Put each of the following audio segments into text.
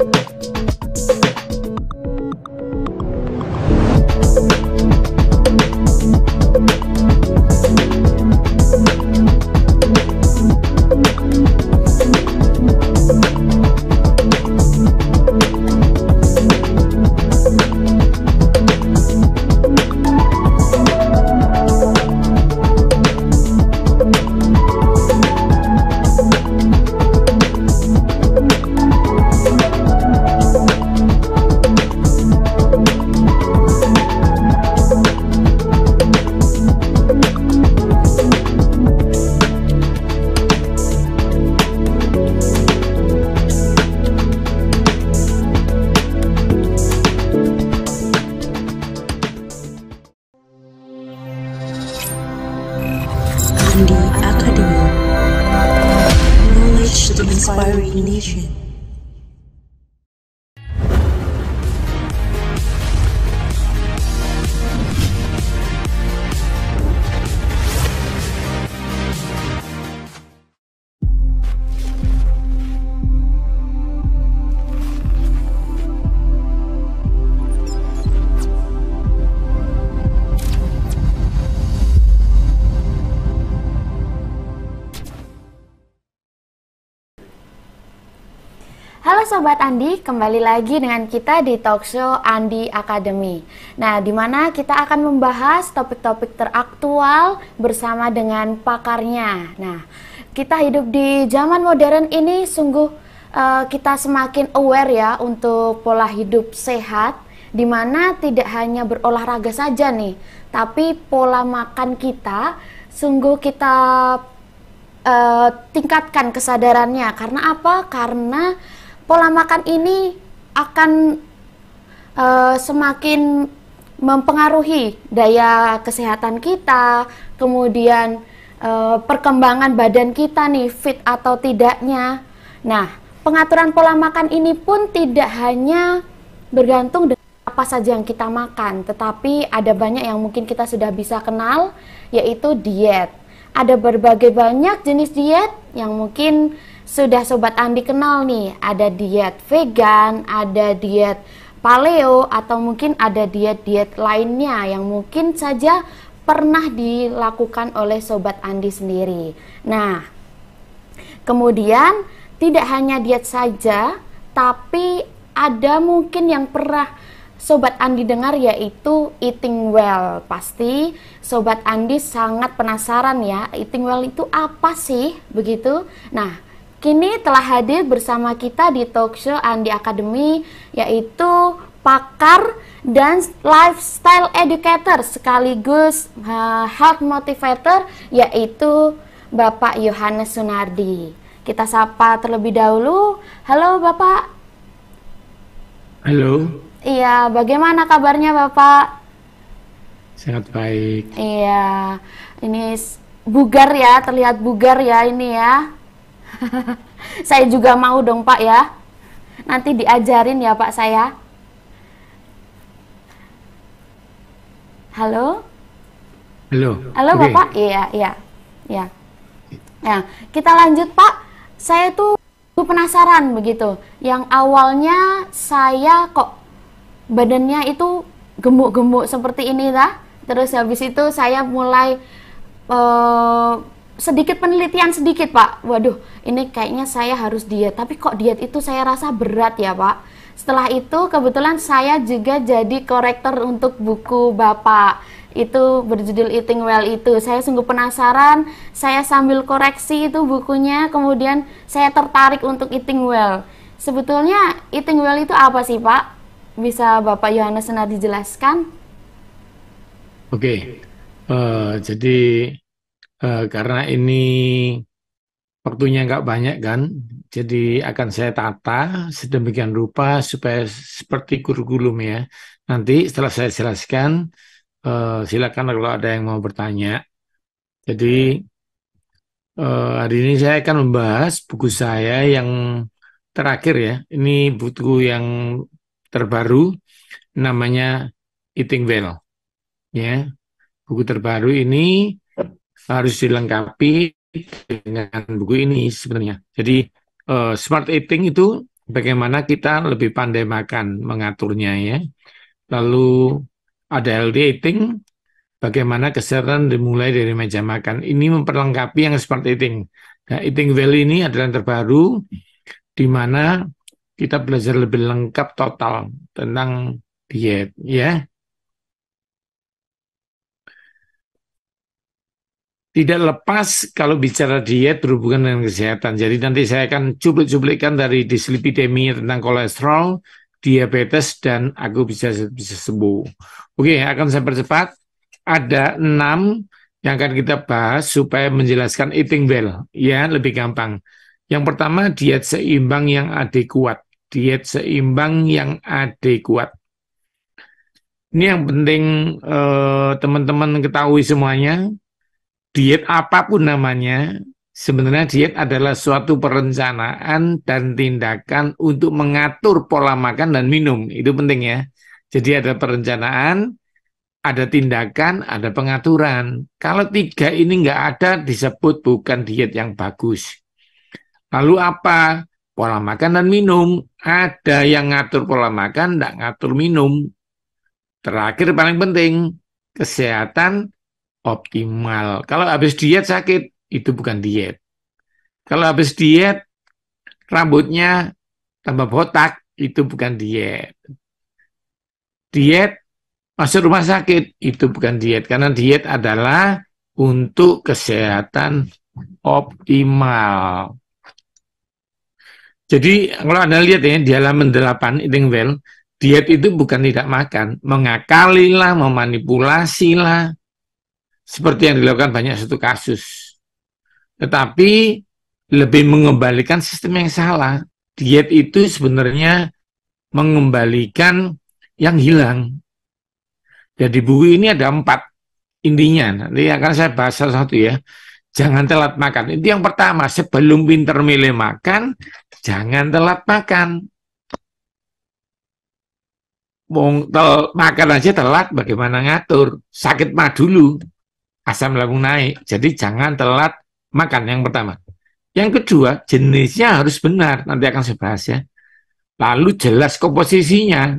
Thank you. Andi, kembali lagi dengan kita di Talkshow Andi Academy. Nah, di mana kita akan membahas topik-topik teraktual bersama dengan pakarnya. Nah, kita hidup di zaman modern ini sungguh uh, kita semakin aware ya untuk pola hidup sehat di mana tidak hanya berolahraga saja nih, tapi pola makan kita sungguh kita uh, tingkatkan kesadarannya. Karena apa? Karena pola makan ini akan uh, semakin mempengaruhi daya kesehatan kita, kemudian e, perkembangan badan kita nih fit atau tidaknya. Nah, pengaturan pola makan ini pun tidak hanya bergantung dengan apa saja yang kita makan, tetapi ada banyak yang mungkin kita sudah bisa kenal yaitu diet. Ada berbagai banyak jenis diet yang mungkin sudah Sobat Andi kenal nih, ada diet vegan, ada diet paleo, atau mungkin ada diet-diet lainnya yang mungkin saja pernah dilakukan oleh Sobat Andi sendiri. Nah, kemudian tidak hanya diet saja, tapi ada mungkin yang pernah Sobat Andi dengar yaitu eating well. Pasti Sobat Andi sangat penasaran ya, eating well itu apa sih? Begitu. Nah, Kini telah hadir bersama kita di talk show Andi Academy yaitu pakar dan lifestyle educator sekaligus uh, health motivator yaitu Bapak Yohanes Sunardi. Kita sapa terlebih dahulu. Halo Bapak. Halo. Iya, bagaimana kabarnya Bapak? Sangat baik. Iya. Ini bugar ya, terlihat bugar ya ini ya saya juga mau dong Pak ya. Nanti diajarin ya Pak saya. Halo? Halo. Halo okay. Bapak? Iya, iya. Iya. Ya, kita lanjut Pak. Saya tuh penasaran begitu. Yang awalnya saya kok badannya itu gemuk-gemuk seperti ini lah. Terus habis itu saya mulai uh, sedikit penelitian sedikit Pak. Waduh, ini kayaknya saya harus diet. Tapi kok diet itu saya rasa berat ya Pak. Setelah itu kebetulan saya juga jadi korektor untuk buku Bapak itu berjudul Eating Well itu. Saya sungguh penasaran, saya sambil koreksi itu bukunya, kemudian saya tertarik untuk Eating Well. Sebetulnya Eating Well itu apa sih Pak? Bisa Bapak Yohanes Senar dijelaskan? Oke, okay. uh, eh, jadi Eh, karena ini waktunya nggak banyak kan, jadi akan saya tata sedemikian rupa supaya seperti kurikulum ya. Nanti setelah saya jelaskan, eh, silakan kalau ada yang mau bertanya. Jadi eh, hari ini saya akan membahas buku saya yang terakhir ya. Ini buku yang terbaru namanya Eating Well. Ya, buku terbaru ini harus dilengkapi dengan buku ini sebenarnya. Jadi uh, smart eating itu bagaimana kita lebih pandai makan mengaturnya ya. Lalu ada healthy eating, bagaimana kesehatan dimulai dari meja makan. Ini memperlengkapi yang smart eating. Nah, eating well ini adalah yang terbaru di mana kita belajar lebih lengkap total tentang diet ya. tidak lepas kalau bicara diet berhubungan dengan kesehatan. Jadi nanti saya akan cuplik-cuplikan dari dislipidemia tentang kolesterol, diabetes, dan aku bisa bisa sembuh. Oke, akan saya percepat. Ada enam yang akan kita bahas supaya menjelaskan eating well, ya lebih gampang. Yang pertama, diet seimbang yang adekuat. Diet seimbang yang adekuat. Ini yang penting eh, teman-teman eh, ketahui semuanya, diet apapun namanya, sebenarnya diet adalah suatu perencanaan dan tindakan untuk mengatur pola makan dan minum. Itu penting ya. Jadi ada perencanaan, ada tindakan, ada pengaturan. Kalau tiga ini nggak ada, disebut bukan diet yang bagus. Lalu apa? Pola makan dan minum. Ada yang ngatur pola makan, nggak ngatur minum. Terakhir paling penting, kesehatan optimal. Kalau habis diet sakit, itu bukan diet. Kalau habis diet, rambutnya tambah botak, itu bukan diet. Diet masuk rumah sakit, itu bukan diet. Karena diet adalah untuk kesehatan optimal. Jadi kalau Anda lihat ya di halaman 8 eating well, diet itu bukan tidak makan, mengakalilah, memanipulasilah, seperti yang dilakukan banyak satu kasus. Tetapi lebih mengembalikan sistem yang salah. Diet itu sebenarnya mengembalikan yang hilang. Jadi buku ini ada empat intinya. Nanti akan saya bahas satu-satu ya. Jangan telat makan. Itu yang pertama. Sebelum pinter milih makan, jangan telat makan. Mau tel makan aja telat, bagaimana ngatur? Sakit mah dulu asam lambung naik. Jadi jangan telat makan yang pertama. Yang kedua, jenisnya harus benar. Nanti akan saya bahas ya. Lalu jelas komposisinya.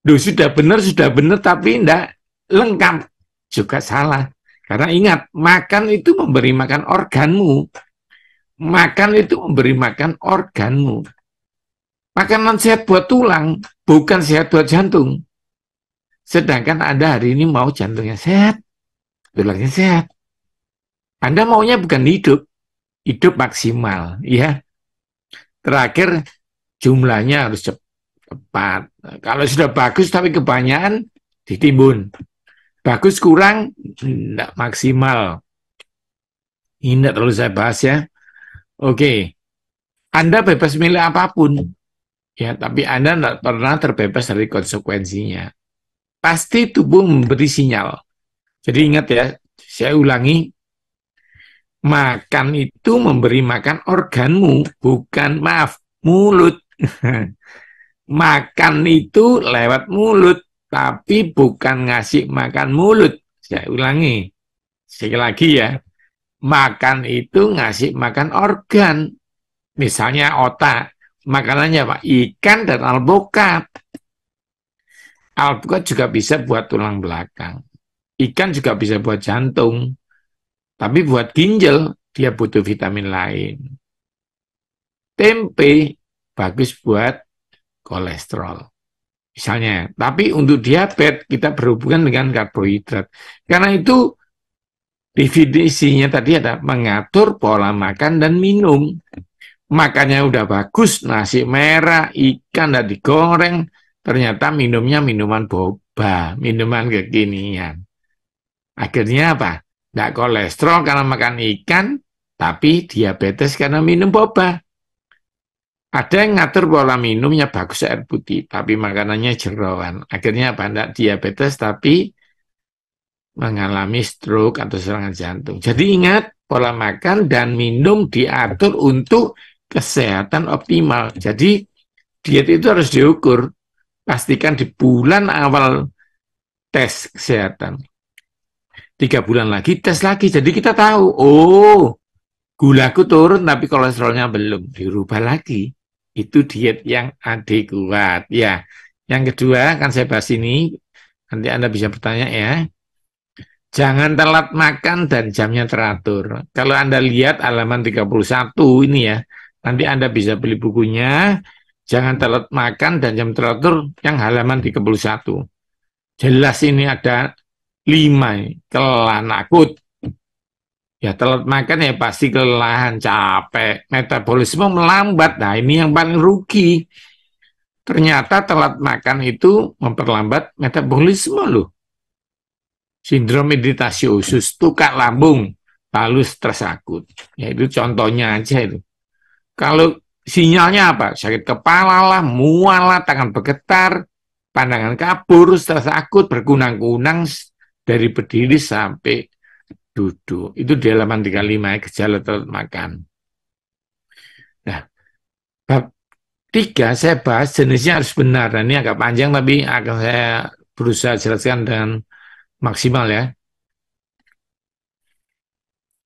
Duh, sudah benar, sudah benar, tapi tidak lengkap. Juga salah. Karena ingat, makan itu memberi makan organmu. Makan itu memberi makan organmu. Makanan sehat buat tulang, bukan sehat buat jantung. Sedangkan Anda hari ini mau jantungnya sehat, Tulangnya sehat. Anda maunya bukan hidup, hidup maksimal, ya. Terakhir jumlahnya harus cepat. Kalau sudah bagus tapi kebanyakan ditimbun. Bagus kurang tidak maksimal. Ini tidak terlalu saya bahas ya. Oke, Anda bebas milih apapun, ya, tapi Anda tidak pernah terbebas dari konsekuensinya. Pasti tubuh memberi sinyal jadi ingat ya, saya ulangi, makan itu memberi makan organmu, bukan maaf, mulut. makan itu lewat mulut, tapi bukan ngasih makan mulut. Saya ulangi, sekali lagi ya, makan itu ngasih makan organ. Misalnya otak, makanannya Pak, ikan dan alpukat. Alpukat juga bisa buat tulang belakang. Ikan juga bisa buat jantung, tapi buat ginjal dia butuh vitamin lain. Tempe bagus buat kolesterol. Misalnya, tapi untuk diabetes kita berhubungan dengan karbohidrat. Karena itu definisinya tadi ada mengatur pola makan dan minum. Makannya udah bagus, nasi merah, ikan dan digoreng, ternyata minumnya minuman boba, minuman kekinian. Akhirnya apa? Tidak kolesterol karena makan ikan, tapi diabetes karena minum boba. Ada yang ngatur pola minumnya bagus air putih, tapi makanannya jerawan. Akhirnya apa? Tidak diabetes, tapi mengalami stroke atau serangan jantung. Jadi ingat, pola makan dan minum diatur untuk kesehatan optimal. Jadi diet itu harus diukur. Pastikan di bulan awal tes kesehatan tiga bulan lagi tes lagi jadi kita tahu oh gulaku turun tapi kolesterolnya belum dirubah lagi itu diet yang adekuat ya yang kedua akan saya bahas ini nanti anda bisa bertanya ya jangan telat makan dan jamnya teratur kalau anda lihat halaman 31 ini ya nanti anda bisa beli bukunya jangan telat makan dan jam teratur yang halaman 31 jelas ini ada lima kelelahan akut ya telat makan ya pasti kelelahan capek metabolisme melambat nah ini yang paling rugi ternyata telat makan itu memperlambat metabolisme loh sindrom meditasi usus tukak lambung lalu stres akut ya itu contohnya aja itu kalau sinyalnya apa sakit kepala lah mual lah tangan bergetar pandangan kabur stres akut berkunang-kunang dari berdiri sampai duduk. Itu di halaman 35 gejala telat makan. Nah, bab tiga saya bahas jenisnya harus benar. Dan nah, ini agak panjang tapi akan saya berusaha jelaskan dengan maksimal ya.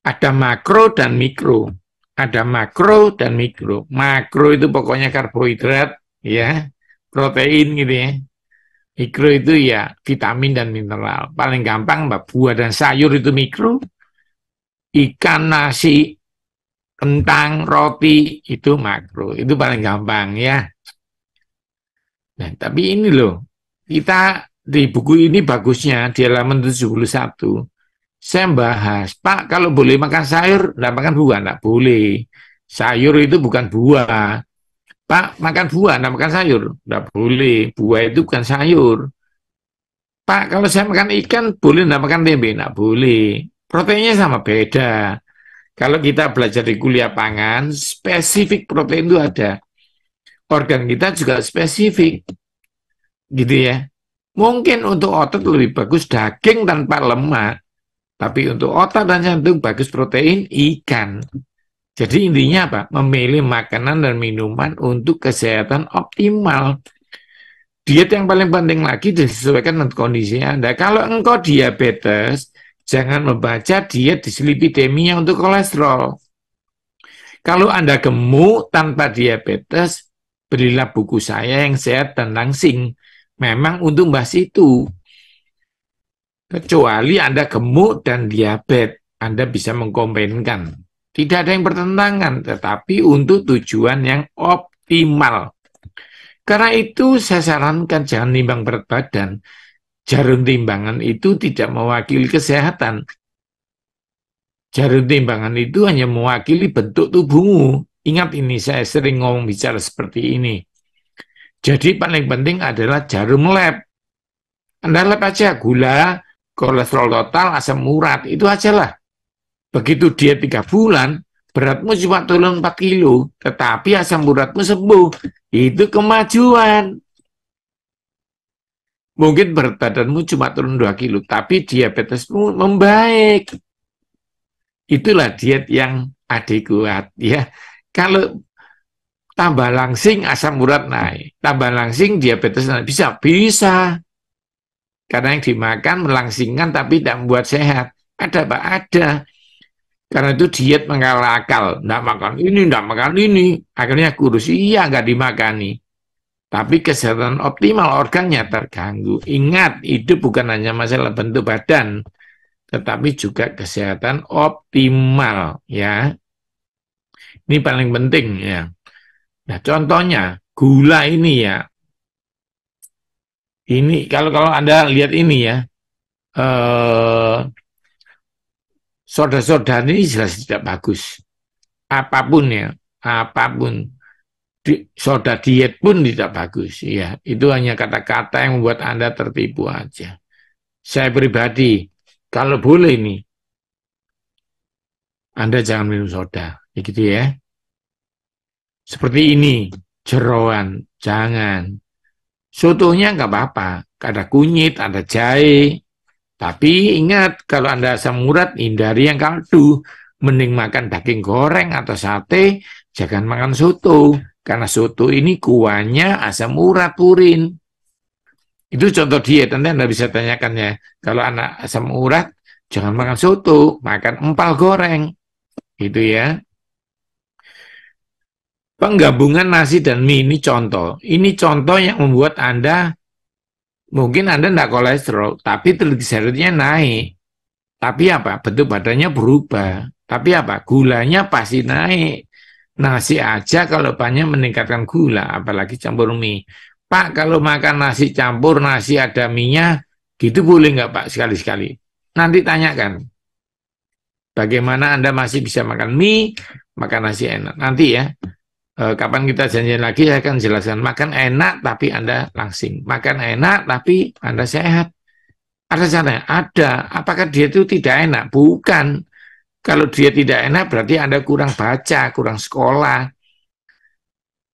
Ada makro dan mikro. Ada makro dan mikro. Makro itu pokoknya karbohidrat, ya, protein gitu ya. Mikro itu ya vitamin dan mineral. Paling gampang mbak buah dan sayur itu mikro. Ikan, nasi, kentang, roti itu makro. Itu paling gampang ya. Nah, tapi ini loh, kita di buku ini bagusnya di halaman 71 saya bahas, Pak, kalau boleh makan sayur, enggak makan buah, tidak boleh. Sayur itu bukan buah, Pak makan buah, tidak makan sayur. Tidak boleh, buah itu bukan sayur. Pak, kalau saya makan ikan, boleh tidak makan tempe? Tidak boleh. Proteinnya sama, beda. Kalau kita belajar di kuliah pangan, spesifik protein itu ada. Organ kita juga spesifik. Gitu ya. Mungkin untuk otot lebih bagus daging tanpa lemak. Tapi untuk otak dan jantung bagus protein ikan. Jadi intinya apa? Memilih makanan dan minuman untuk kesehatan optimal. Diet yang paling penting lagi disesuaikan dengan kondisi Anda. Nah, kalau engkau diabetes, jangan membaca diet dislipidemia untuk kolesterol. Kalau Anda gemuk tanpa diabetes, berilah buku saya yang sehat dan langsing. Memang untuk bahas itu. Kecuali Anda gemuk dan diabetes, Anda bisa mengkombinkan tidak ada yang bertentangan, tetapi untuk tujuan yang optimal. Karena itu saya sarankan jangan nimbang berat badan. Jarum timbangan itu tidak mewakili kesehatan. Jarum timbangan itu hanya mewakili bentuk tubuhmu. Ingat ini, saya sering ngomong bicara seperti ini. Jadi paling penting adalah jarum lab. Anda lab aja, gula, kolesterol total, asam urat, itu aja lah. Begitu dia tiga bulan, beratmu cuma turun 4 kilo, tetapi asam uratmu sembuh. Itu kemajuan. Mungkin berat badanmu cuma turun 2 kilo, tapi diabetesmu membaik. Itulah diet yang adekuat ya. Kalau tambah langsing asam urat naik, tambah langsing diabetes naik. Bisa, bisa. Karena yang dimakan melangsingkan tapi tidak membuat sehat. Ada Pak? Ada. Karena itu diet mengalah akal. Tidak makan ini, tidak makan ini. Akhirnya kurus, iya nggak dimakani. Tapi kesehatan optimal organnya terganggu. Ingat, itu bukan hanya masalah bentuk badan, tetapi juga kesehatan optimal. ya. Ini paling penting. ya. Nah, contohnya, gula ini ya. Ini, kalau kalau Anda lihat ini ya, eh, Soda-soda ini jelas tidak bagus. Apapun ya, apapun. Di, soda diet pun tidak bagus. Ya, itu hanya kata-kata yang membuat Anda tertipu aja. Saya pribadi, kalau boleh ini, Anda jangan minum soda. Ya gitu ya. Seperti ini, jeroan, jangan. Sotonya nggak apa-apa. Ada kunyit, ada jahe, tapi ingat, kalau Anda asam urat, hindari yang kaldu. Mending makan daging goreng atau sate, jangan makan soto. Karena soto ini kuahnya asam urat purin. Itu contoh diet, Nanti Anda bisa tanyakan ya Kalau anak asam urat, jangan makan soto, makan empal goreng. Itu ya. Penggabungan nasi dan mie ini contoh. Ini contoh yang membuat Anda Mungkin Anda tidak kolesterol, tapi trigliseridnya naik. Tapi apa? Bentuk badannya berubah. Tapi apa? Gulanya pasti naik. Nasi aja kalau banyak meningkatkan gula, apalagi campur mie. Pak, kalau makan nasi campur, nasi ada minyak, gitu boleh nggak Pak sekali-sekali? Nanti tanyakan. Bagaimana Anda masih bisa makan mie, makan nasi enak. Nanti ya. Eh, kapan kita janjian lagi saya akan jelaskan makan enak tapi anda langsing makan enak tapi anda sehat ada caranya ada apakah dia itu tidak enak bukan kalau dia tidak enak berarti anda kurang baca kurang sekolah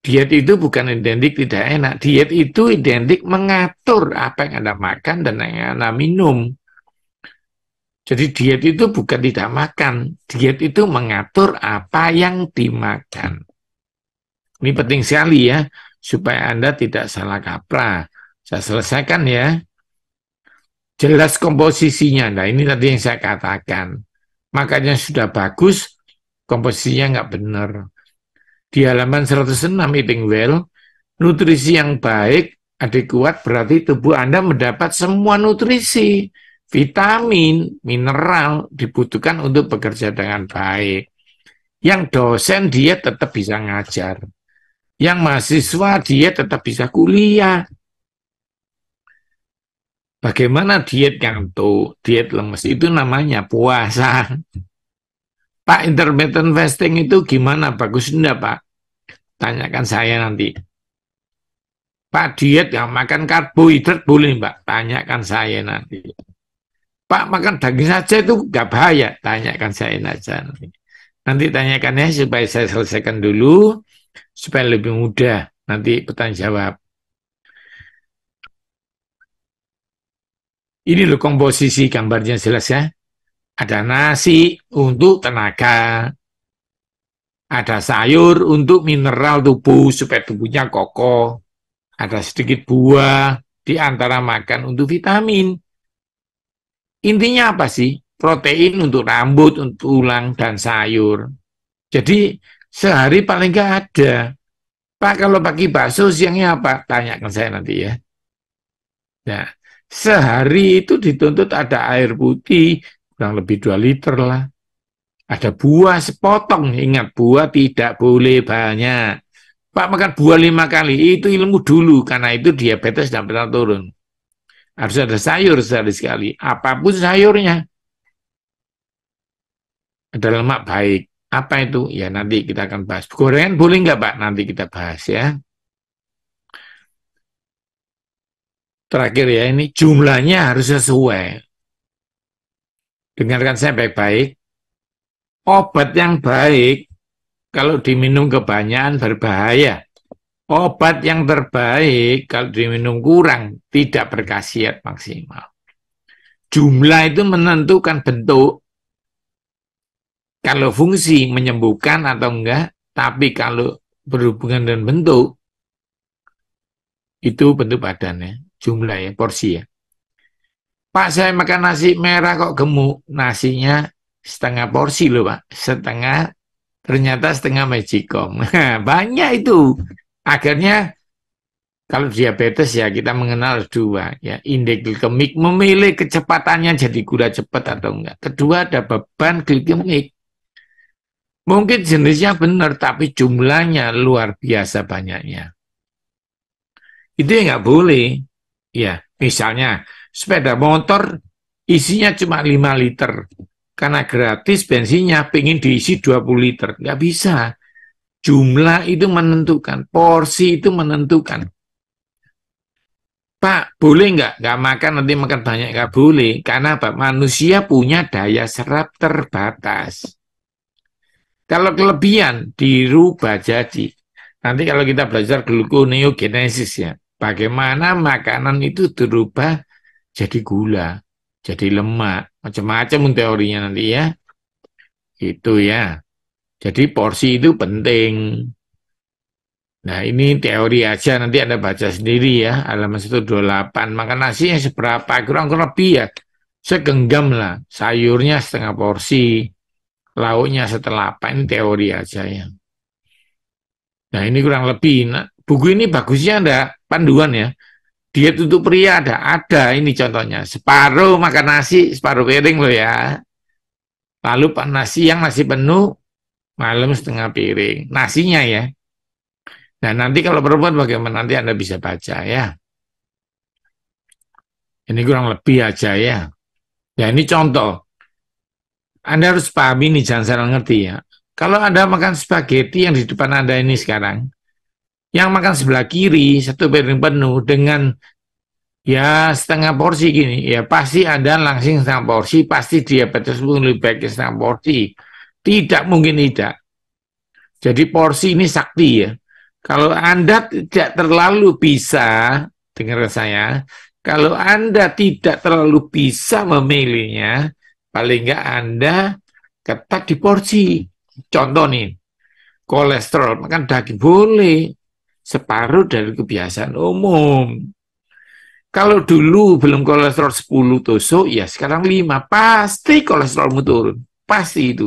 diet itu bukan identik tidak enak diet itu identik mengatur apa yang anda makan dan yang anda minum jadi diet itu bukan tidak makan diet itu mengatur apa yang dimakan ini penting sekali ya, supaya Anda tidak salah kaprah. Saya selesaikan ya. Jelas komposisinya. Nah, ini tadi yang saya katakan. Makanya sudah bagus, komposisinya nggak benar. Di halaman 106 Eating Well, nutrisi yang baik, adekuat berarti tubuh Anda mendapat semua nutrisi, vitamin, mineral dibutuhkan untuk bekerja dengan baik. Yang dosen dia tetap bisa ngajar yang mahasiswa diet tetap bisa kuliah. Bagaimana diet tuh diet lemes itu namanya puasa. Pak intermittent fasting itu gimana? Bagus enggak Pak? Tanyakan saya nanti. Pak diet yang makan karbohidrat boleh mbak? Tanyakan saya nanti. Pak makan daging saja itu nggak bahaya? Tanyakan saya nanti. Nanti tanyakan ya supaya saya selesaikan dulu supaya lebih mudah nanti petang jawab. Ini loh komposisi gambarnya jelas ya. Ada nasi untuk tenaga, ada sayur untuk mineral tubuh supaya tubuhnya kokoh, ada sedikit buah di antara makan untuk vitamin. Intinya apa sih? Protein untuk rambut, untuk tulang, dan sayur. Jadi sehari paling nggak ada. Pak, kalau pagi bakso, siangnya apa? Tanyakan saya nanti ya. Nah, sehari itu dituntut ada air putih, kurang lebih 2 liter lah. Ada buah sepotong, ingat buah tidak boleh banyak. Pak makan buah lima kali, itu ilmu dulu, karena itu diabetes dan pernah turun. Harus ada sayur sehari sekali, apapun sayurnya. Ada lemak baik, apa itu? Ya nanti kita akan bahas. Gorengan boleh nggak Pak? Nanti kita bahas ya. Terakhir ya, ini jumlahnya harus sesuai. Dengarkan saya baik-baik. Obat yang baik, kalau diminum kebanyakan berbahaya. Obat yang terbaik, kalau diminum kurang, tidak berkhasiat maksimal. Jumlah itu menentukan bentuk kalau fungsi menyembuhkan atau enggak, tapi kalau berhubungan dengan bentuk, itu bentuk badannya, jumlah ya, porsi ya. Pak, saya makan nasi merah kok gemuk, nasinya setengah porsi loh Pak, setengah, ternyata setengah magicom. Nah, banyak itu. Akhirnya, kalau diabetes ya kita mengenal dua ya indeks glikemik memilih kecepatannya jadi gula cepat atau enggak kedua ada beban glikemik Mungkin jenisnya benar, tapi jumlahnya luar biasa banyaknya. Itu yang nggak boleh. Ya, misalnya sepeda motor isinya cuma 5 liter. Karena gratis bensinnya pengen diisi 20 liter. Nggak bisa. Jumlah itu menentukan, porsi itu menentukan. Pak, boleh nggak? Nggak makan, nanti makan banyak. Nggak boleh. Karena apa? Manusia punya daya serap terbatas. Kalau kelebihan dirubah jadi. Nanti kalau kita belajar glukoneogenesis ya, bagaimana makanan itu dirubah jadi gula, jadi lemak, macam-macam teorinya nanti ya. Itu ya. Jadi porsi itu penting. Nah ini teori aja nanti Anda baca sendiri ya halaman 128 makan nasinya seberapa kurang kurang lebih ya segenggam lah sayurnya setengah porsi lauknya setelah apa ini teori aja ya. Nah ini kurang lebih. Nah, buku ini bagusnya ada panduan ya. Diet untuk pria ada, ada ini contohnya. Separuh makan nasi, separuh piring loh ya. Lalu nasi yang masih penuh, malam setengah piring. Nasinya ya. Nah nanti kalau perempuan bagaimana nanti Anda bisa baca ya. Ini kurang lebih aja ya. Ya ini contoh. Anda harus pahami nih, jangan salah ngerti ya. Kalau Anda makan spaghetti yang di depan Anda ini sekarang, yang makan sebelah kiri, satu piring penuh, dengan ya setengah porsi gini, ya pasti Anda langsing setengah porsi, pasti diabetes pun lebih baik setengah porsi. Tidak mungkin tidak. Jadi porsi ini sakti ya. Kalau Anda tidak terlalu bisa, dengar saya, kalau Anda tidak terlalu bisa memilihnya, Paling nggak Anda ketat di porsi. Contoh nih, kolesterol makan daging boleh, separuh dari kebiasaan umum. Kalau dulu belum kolesterol 10 tusuk, ya sekarang 5. Pasti kolesterol turun. Pasti itu.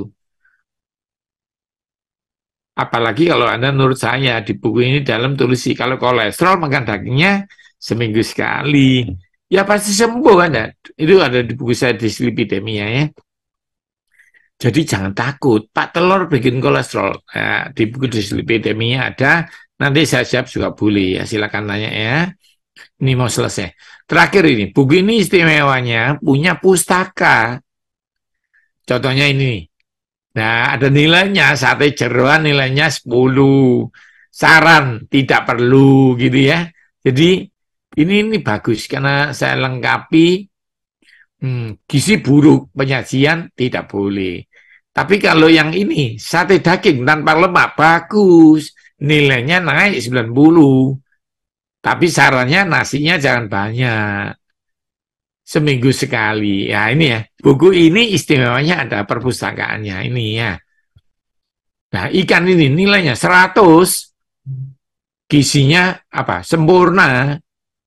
Apalagi kalau Anda menurut saya, di buku ini dalam tulisi, kalau kolesterol makan dagingnya seminggu sekali ya pasti sembuh kan ya? itu ada di buku saya di Slipidemia ya jadi jangan takut pak telur bikin kolesterol nah, di buku di Slipidemia ada nanti saya siap juga boleh ya silakan tanya ya ini mau selesai terakhir ini buku ini istimewanya punya pustaka contohnya ini nah ada nilainya sate jeruan nilainya 10 saran tidak perlu gitu ya jadi ini ini bagus karena saya lengkapi hmm, gizi buruk penyajian tidak boleh. Tapi kalau yang ini sate daging tanpa lemak bagus, nilainya naik 90. Tapi sarannya nasinya jangan banyak. Seminggu sekali. Ya ini ya. Buku ini istimewanya ada perpustakaannya ini ya. Nah, ikan ini nilainya 100. Gisinya apa? Sempurna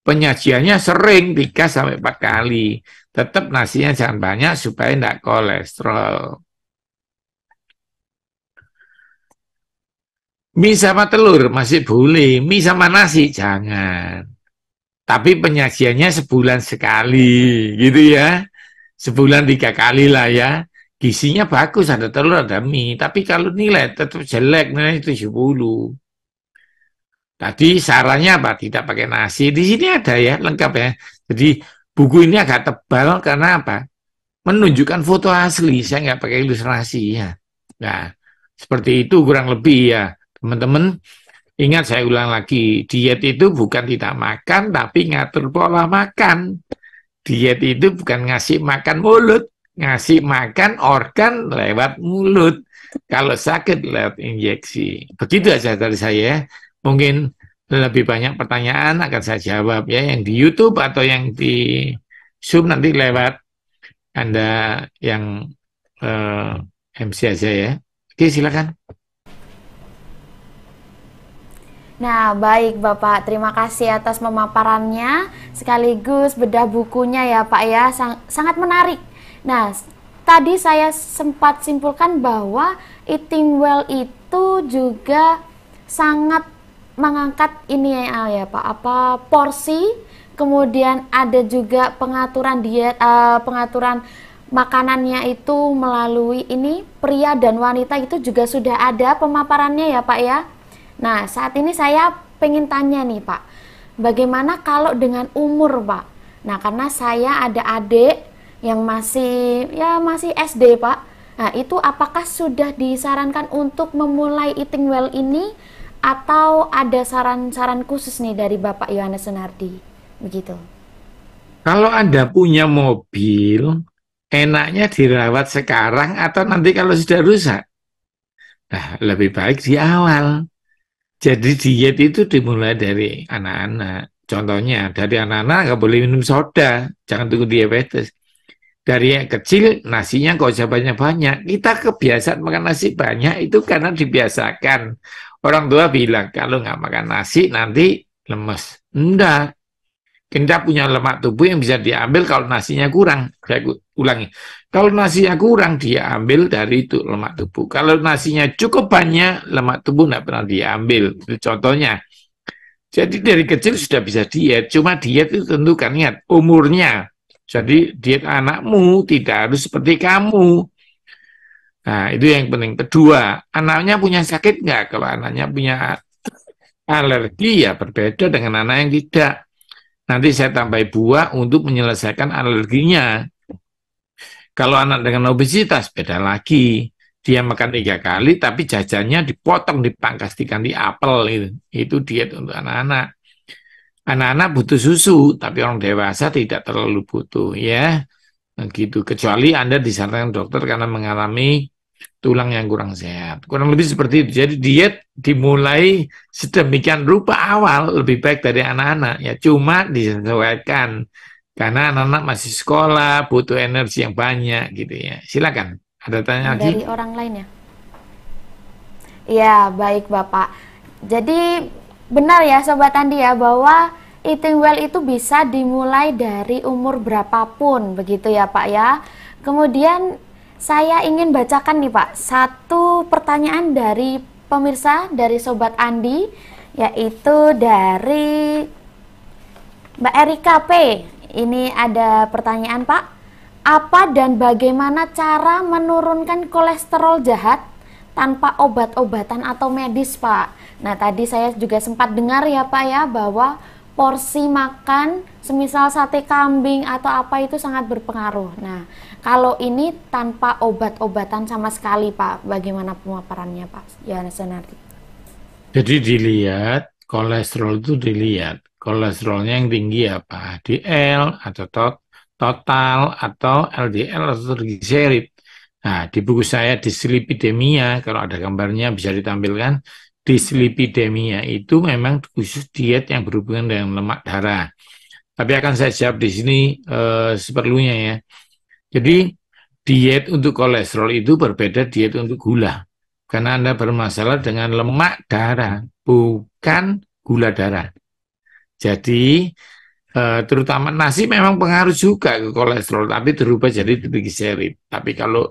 penyajiannya sering 3 sampai 4 kali. Tetap nasinya jangan banyak supaya tidak kolesterol. Mie sama telur masih boleh, mie sama nasi jangan. Tapi penyajiannya sebulan sekali, gitu ya. Sebulan tiga kali lah ya. Gisinya bagus, ada telur, ada mie. Tapi kalau nilai tetap jelek, nilai 70. Tadi sarannya apa? Tidak pakai nasi. Di sini ada ya, lengkap ya. Jadi buku ini agak tebal karena apa? Menunjukkan foto asli, saya nggak pakai ilustrasi ya. Nah, seperti itu kurang lebih ya, teman-teman. Ingat saya ulang lagi, diet itu bukan tidak makan, tapi ngatur pola makan. Diet itu bukan ngasih makan mulut, ngasih makan organ lewat mulut. Kalau sakit lewat injeksi. Begitu aja dari saya. Ya mungkin lebih banyak pertanyaan akan saya jawab ya yang di YouTube atau yang di Zoom nanti lewat Anda yang uh, eh, MC aja ya. Oke, silakan. Nah, baik Bapak, terima kasih atas pemaparannya sekaligus bedah bukunya ya Pak ya, sang sangat menarik. Nah, tadi saya sempat simpulkan bahwa eating well itu juga sangat mengangkat ini ya, ya Pak apa porsi kemudian ada juga pengaturan diet uh, pengaturan makanannya itu melalui ini pria dan wanita itu juga sudah ada pemaparannya ya Pak ya. Nah saat ini saya pengen tanya nih Pak, bagaimana kalau dengan umur Pak? Nah karena saya ada adik yang masih ya masih SD Pak. Nah itu apakah sudah disarankan untuk memulai eating well ini atau ada saran-saran khusus nih dari Bapak Yohanes Senardi begitu? Kalau Anda punya mobil, enaknya dirawat sekarang atau nanti kalau sudah rusak? Nah, lebih baik di awal. Jadi diet itu dimulai dari anak-anak. Contohnya dari anak-anak nggak boleh minum soda, jangan tunggu diabetes. Dari yang kecil nasinya kok usah banyak-banyak. Kita kebiasaan makan nasi banyak itu karena dibiasakan Orang tua bilang, kalau nggak makan nasi nanti lemes. Enggak. Kita punya lemak tubuh yang bisa diambil kalau nasinya kurang. Saya ulangi. Kalau nasinya kurang, dia ambil dari itu lemak tubuh. Kalau nasinya cukup banyak, lemak tubuh nggak pernah diambil. Itu contohnya. Jadi dari kecil sudah bisa diet. Cuma diet itu tentukan ingat umurnya. Jadi diet anakmu tidak harus seperti kamu. Nah, itu yang penting. Kedua, anaknya punya sakit nggak? Kalau anaknya punya alergi, ya berbeda dengan anak yang tidak. Nanti saya tambah buah untuk menyelesaikan alerginya. Kalau anak dengan obesitas, beda lagi. Dia makan tiga kali, tapi jajannya dipotong, dipangkas, diganti apel. Itu, itu diet untuk anak-anak. Anak-anak butuh susu, tapi orang dewasa tidak terlalu butuh ya. Nah, gitu. Kecuali Anda disarankan dokter karena mengalami tulang yang kurang sehat. Kurang lebih seperti itu. Jadi diet dimulai sedemikian rupa awal lebih baik dari anak-anak. Ya cuma disesuaikan karena anak-anak masih sekolah butuh energi yang banyak gitu ya. Silakan. Ada tanya lagi? Dari orang lain ya. Ya baik bapak. Jadi benar ya sobat Andi ya bahwa eating well itu bisa dimulai dari umur berapapun begitu ya pak ya. Kemudian saya ingin bacakan nih Pak, satu pertanyaan dari pemirsa, dari Sobat Andi, yaitu dari Mbak Erika P. Ini ada pertanyaan Pak, apa dan bagaimana cara menurunkan kolesterol jahat tanpa obat-obatan atau medis Pak? Nah tadi saya juga sempat dengar ya Pak ya bahwa porsi makan semisal sate kambing atau apa itu sangat berpengaruh. Nah, kalau ini tanpa obat-obatan sama sekali, Pak, bagaimana pemaparannya, Pak Ya, Zanardi? Jadi dilihat kolesterol itu dilihat kolesterolnya yang tinggi apa HDL atau tot total atau LDL atau triglycerid. Nah, di buku saya dislipidemia kalau ada gambarnya bisa ditampilkan dislipidemia itu memang khusus diet yang berhubungan dengan lemak darah. Tapi akan saya jawab di sini e, seperlunya ya. Jadi diet untuk kolesterol itu berbeda diet untuk gula. Karena Anda bermasalah dengan lemak darah, bukan gula darah. Jadi eh, terutama nasi memang pengaruh juga ke kolesterol, tapi terubah jadi trigliserid. Tapi kalau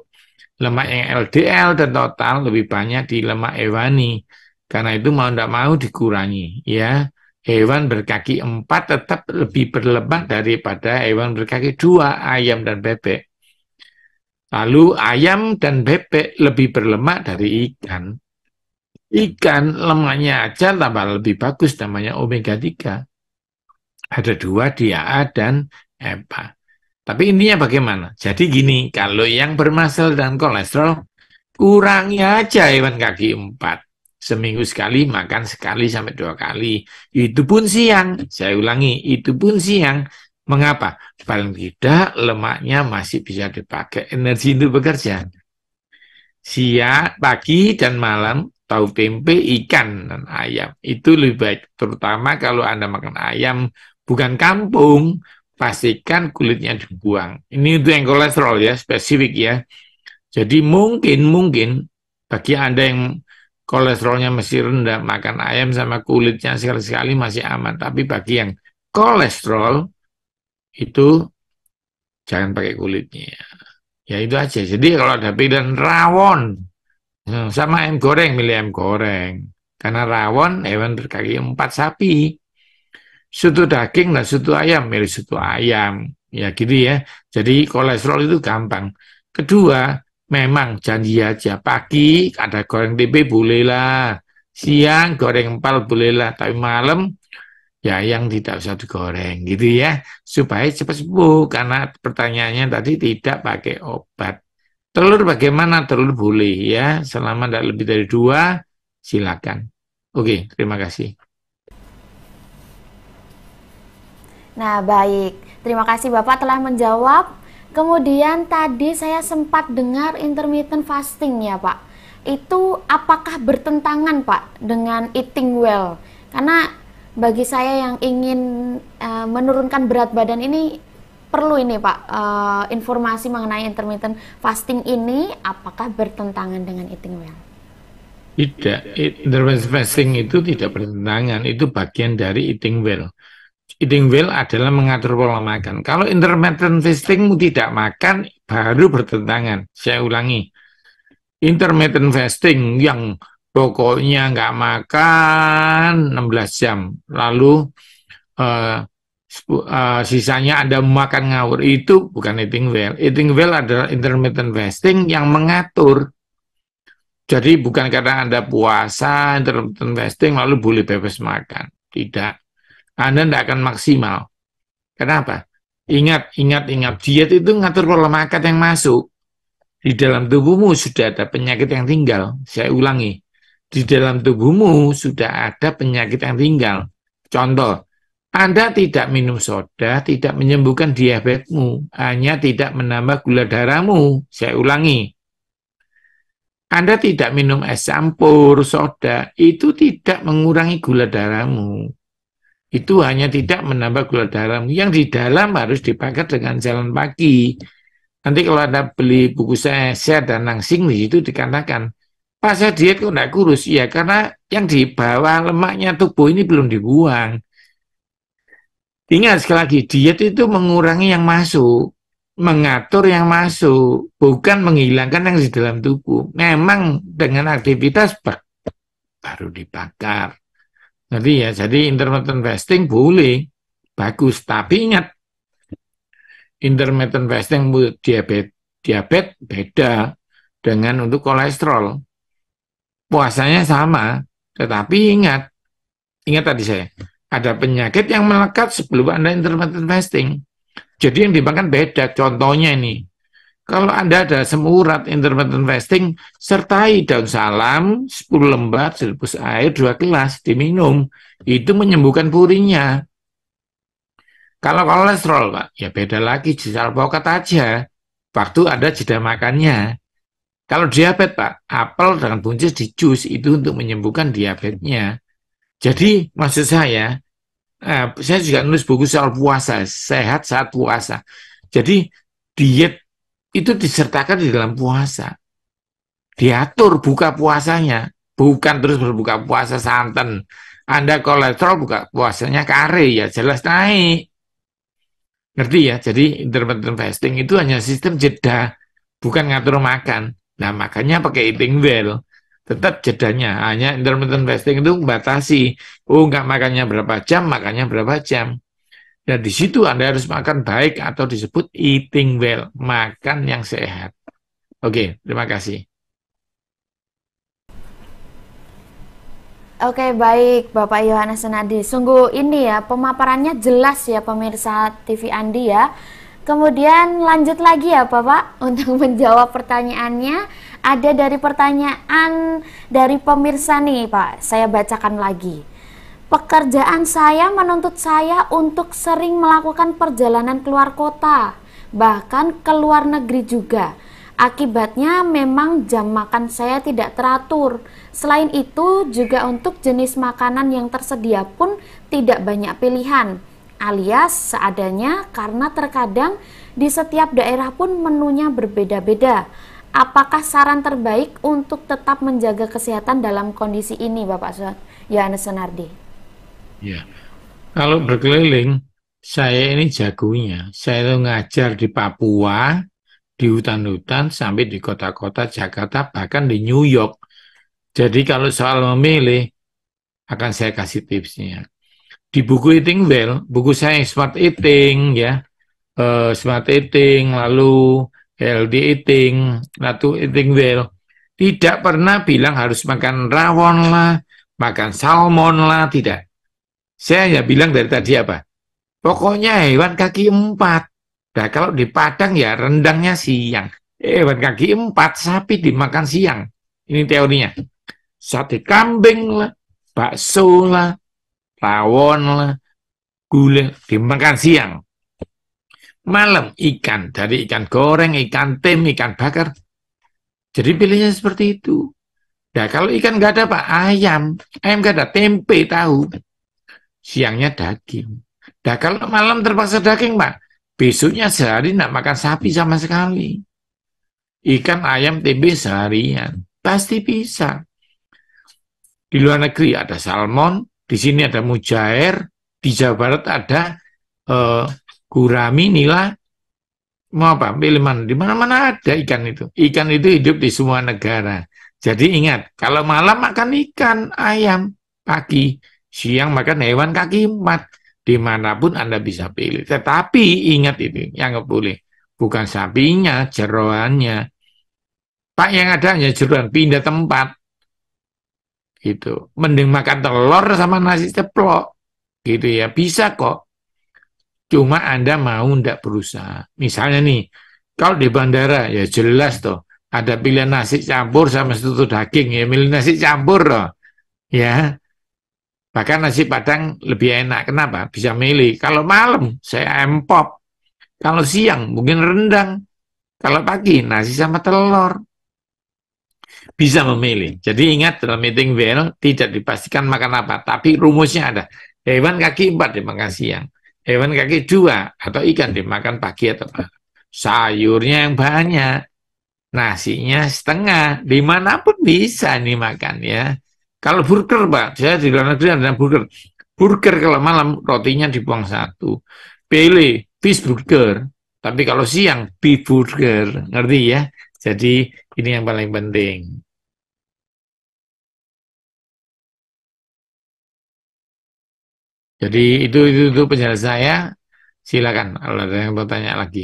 lemak yang LDL dan total lebih banyak di lemak hewani, karena itu mau tidak mau dikurangi, ya hewan berkaki empat tetap lebih berlemak daripada hewan berkaki dua, ayam dan bebek. Lalu ayam dan bebek lebih berlemak dari ikan. Ikan lemaknya aja tambah lebih bagus namanya omega 3. Ada dua dia A dan EPA. Tapi intinya bagaimana? Jadi gini, kalau yang bermasal dan kolesterol, kurangnya aja hewan kaki empat Seminggu sekali makan sekali sampai dua kali. Itu pun siang. Saya ulangi, itu pun siang. Mengapa? Paling tidak lemaknya masih bisa dipakai energi untuk bekerja. Siang, pagi, dan malam tahu tempe, ikan, dan ayam. Itu lebih baik. Terutama kalau Anda makan ayam bukan kampung, pastikan kulitnya dibuang. Ini untuk yang kolesterol ya, spesifik ya. Jadi mungkin, mungkin bagi Anda yang kolesterolnya masih rendah, makan ayam sama kulitnya sekali-sekali masih aman. Tapi bagi yang kolesterol, itu jangan pakai kulitnya. Ya itu aja. Jadi kalau ada pilihan rawon, hmm, sama ayam goreng, milih ayam goreng. Karena rawon hewan berkaki empat sapi. Sutu daging dan sutu ayam, milih sutu ayam. Ya gitu ya. Jadi kolesterol itu gampang. Kedua, Memang janji aja pagi ada goreng tempe bolehlah, siang goreng empal bolehlah, tapi malam ya yang tidak usah digoreng gitu ya supaya cepat sembuh karena pertanyaannya tadi tidak pakai obat. Telur bagaimana? Telur boleh ya selama tidak lebih dari dua silakan. Oke terima kasih. Nah baik terima kasih Bapak telah menjawab Kemudian tadi saya sempat dengar intermittent fasting ya Pak. Itu apakah bertentangan Pak dengan eating well? Karena bagi saya yang ingin uh, menurunkan berat badan ini perlu ini Pak uh, informasi mengenai intermittent fasting ini apakah bertentangan dengan eating well? Tidak, intermittent fasting itu tidak bertentangan, itu bagian dari eating well eating well adalah mengatur pola makan. Kalau intermittent fasting tidak makan, baru bertentangan. Saya ulangi, intermittent fasting yang pokoknya nggak makan 16 jam, lalu uh, uh, sisanya ada makan ngawur, itu bukan eating well. Eating well adalah intermittent fasting yang mengatur. Jadi bukan karena Anda puasa, intermittent fasting, lalu boleh bebas makan. Tidak anda tidak akan maksimal. Kenapa? Ingat, ingat, ingat. Diet itu ngatur pola makan yang masuk. Di dalam tubuhmu sudah ada penyakit yang tinggal. Saya ulangi. Di dalam tubuhmu sudah ada penyakit yang tinggal. Contoh, Anda tidak minum soda, tidak menyembuhkan diabetesmu, hanya tidak menambah gula darahmu. Saya ulangi. Anda tidak minum es campur, soda, itu tidak mengurangi gula darahmu itu hanya tidak menambah gula dalam. Yang di dalam harus dipakai dengan jalan pagi. Nanti kalau Anda beli buku saya, saya dan Nangsing di situ dikatakan, pas saya diet kok tidak kurus? Ya karena yang di bawah lemaknya tubuh ini belum dibuang. Ingat sekali lagi, diet itu mengurangi yang masuk, mengatur yang masuk, bukan menghilangkan yang di dalam tubuh. Memang dengan aktivitas baru dibakar jadi ya, jadi intermittent fasting boleh, bagus. Tapi ingat, intermittent fasting untuk diabetes diabetes beda dengan untuk kolesterol. Puasanya sama, tetapi ingat, ingat tadi saya, ada penyakit yang melekat sebelum Anda intermittent fasting. Jadi yang dimakan beda. Contohnya ini, kalau Anda ada semurat intermittent fasting, sertai daun salam, 10 lembar, serbus air, 2 gelas, diminum. Itu menyembuhkan purinya. Kalau kolesterol, Pak, ya beda lagi, jisal pokat aja. Waktu ada jeda makannya. Kalau diabetes, Pak, apel dengan buncis di jus itu untuk menyembuhkan diabetesnya. Jadi, maksud saya, eh, saya juga nulis buku soal puasa, sehat saat puasa. Jadi, diet itu disertakan di dalam puasa. Diatur buka puasanya, bukan terus berbuka puasa santan. Anda kolesterol buka puasanya kare ya jelas naik. Ngerti ya? Jadi intermittent fasting itu hanya sistem jeda, bukan ngatur makan. Nah, makanya pakai eating well. Tetap jedanya, hanya intermittent fasting itu membatasi. Oh, enggak makannya berapa jam, makannya berapa jam. Dan di situ Anda harus makan baik atau disebut eating well, makan yang sehat. Oke, terima kasih. Oke baik Bapak Yohanes Senadi, sungguh ini ya pemaparannya jelas ya pemirsa TV Andi ya. Kemudian lanjut lagi ya Bapak untuk menjawab pertanyaannya. Ada dari pertanyaan dari pemirsa nih Pak, saya bacakan lagi. Pekerjaan saya menuntut saya untuk sering melakukan perjalanan keluar kota, bahkan ke luar negeri juga. Akibatnya memang jam makan saya tidak teratur. Selain itu juga untuk jenis makanan yang tersedia pun tidak banyak pilihan, alias seadanya karena terkadang di setiap daerah pun menunya berbeda-beda. Apakah saran terbaik untuk tetap menjaga kesehatan dalam kondisi ini Bapak Yohanes Senardi? Ya. Kalau berkeliling, saya ini jagonya. Saya itu ngajar di Papua, di hutan-hutan, sampai di kota-kota Jakarta, bahkan di New York. Jadi kalau soal memilih, akan saya kasih tipsnya. Di buku Eating Well, buku saya yang Smart Eating, ya, uh, Smart Eating, lalu Healthy Eating, lalu Eating Well, tidak pernah bilang harus makan rawon lah, makan salmon lah, tidak. Saya hanya bilang dari tadi apa? Pokoknya hewan kaki empat. Nah, kalau di Padang ya rendangnya siang. Eh, hewan kaki empat, sapi dimakan siang. Ini teorinya. Sate kambing lah, bakso lah, rawon lah, gula dimakan siang. Malam ikan, dari ikan goreng, ikan tim, ikan bakar. Jadi pilihnya seperti itu. Nah kalau ikan nggak ada pak, ayam. Ayam nggak ada, tempe, tahu siangnya daging. Nah kalau malam terpaksa daging Pak, besoknya sehari tidak makan sapi sama sekali. Ikan, ayam, tempe seharian. Pasti bisa. Di luar negeri ada salmon, di sini ada mujair, di Jawa Barat ada eh, gurami, nila, mau apa, mana? Di mana-mana ada ikan itu. Ikan itu hidup di semua negara. Jadi ingat, kalau malam makan ikan, ayam, pagi, siang makan hewan kaki empat. Dimanapun Anda bisa pilih. Tetapi ingat itu, yang boleh. Bukan sapinya, jeroannya. Pak yang ada hanya jeroan, pindah tempat. Gitu. Mending makan telur sama nasi ceplok. Gitu ya, bisa kok. Cuma Anda mau ndak berusaha. Misalnya nih, kalau di bandara ya jelas tuh ada pilihan nasi campur sama setutu daging ya milih nasi campur loh. ya Bahkan nasi Padang lebih enak. Kenapa? Bisa milih. Kalau malam saya empop. Kalau siang mungkin rendang. Kalau pagi nasi sama telur. Bisa memilih. Jadi ingat dalam meeting well tidak dipastikan makan apa, tapi rumusnya ada. Hewan kaki empat dimakan siang. Hewan kaki dua atau ikan dimakan pagi atau malam. Sayurnya yang banyak nasinya setengah, dimanapun bisa dimakan ya. Kalau burger, Pak, saya di luar negeri ada burger. Burger kalau malam rotinya dibuang satu. Pele, fish burger. Tapi kalau siang, beef burger. Ngerti ya? Jadi ini yang paling penting. Jadi itu itu, itu penjelasan saya. Silakan kalau ada yang bertanya lagi.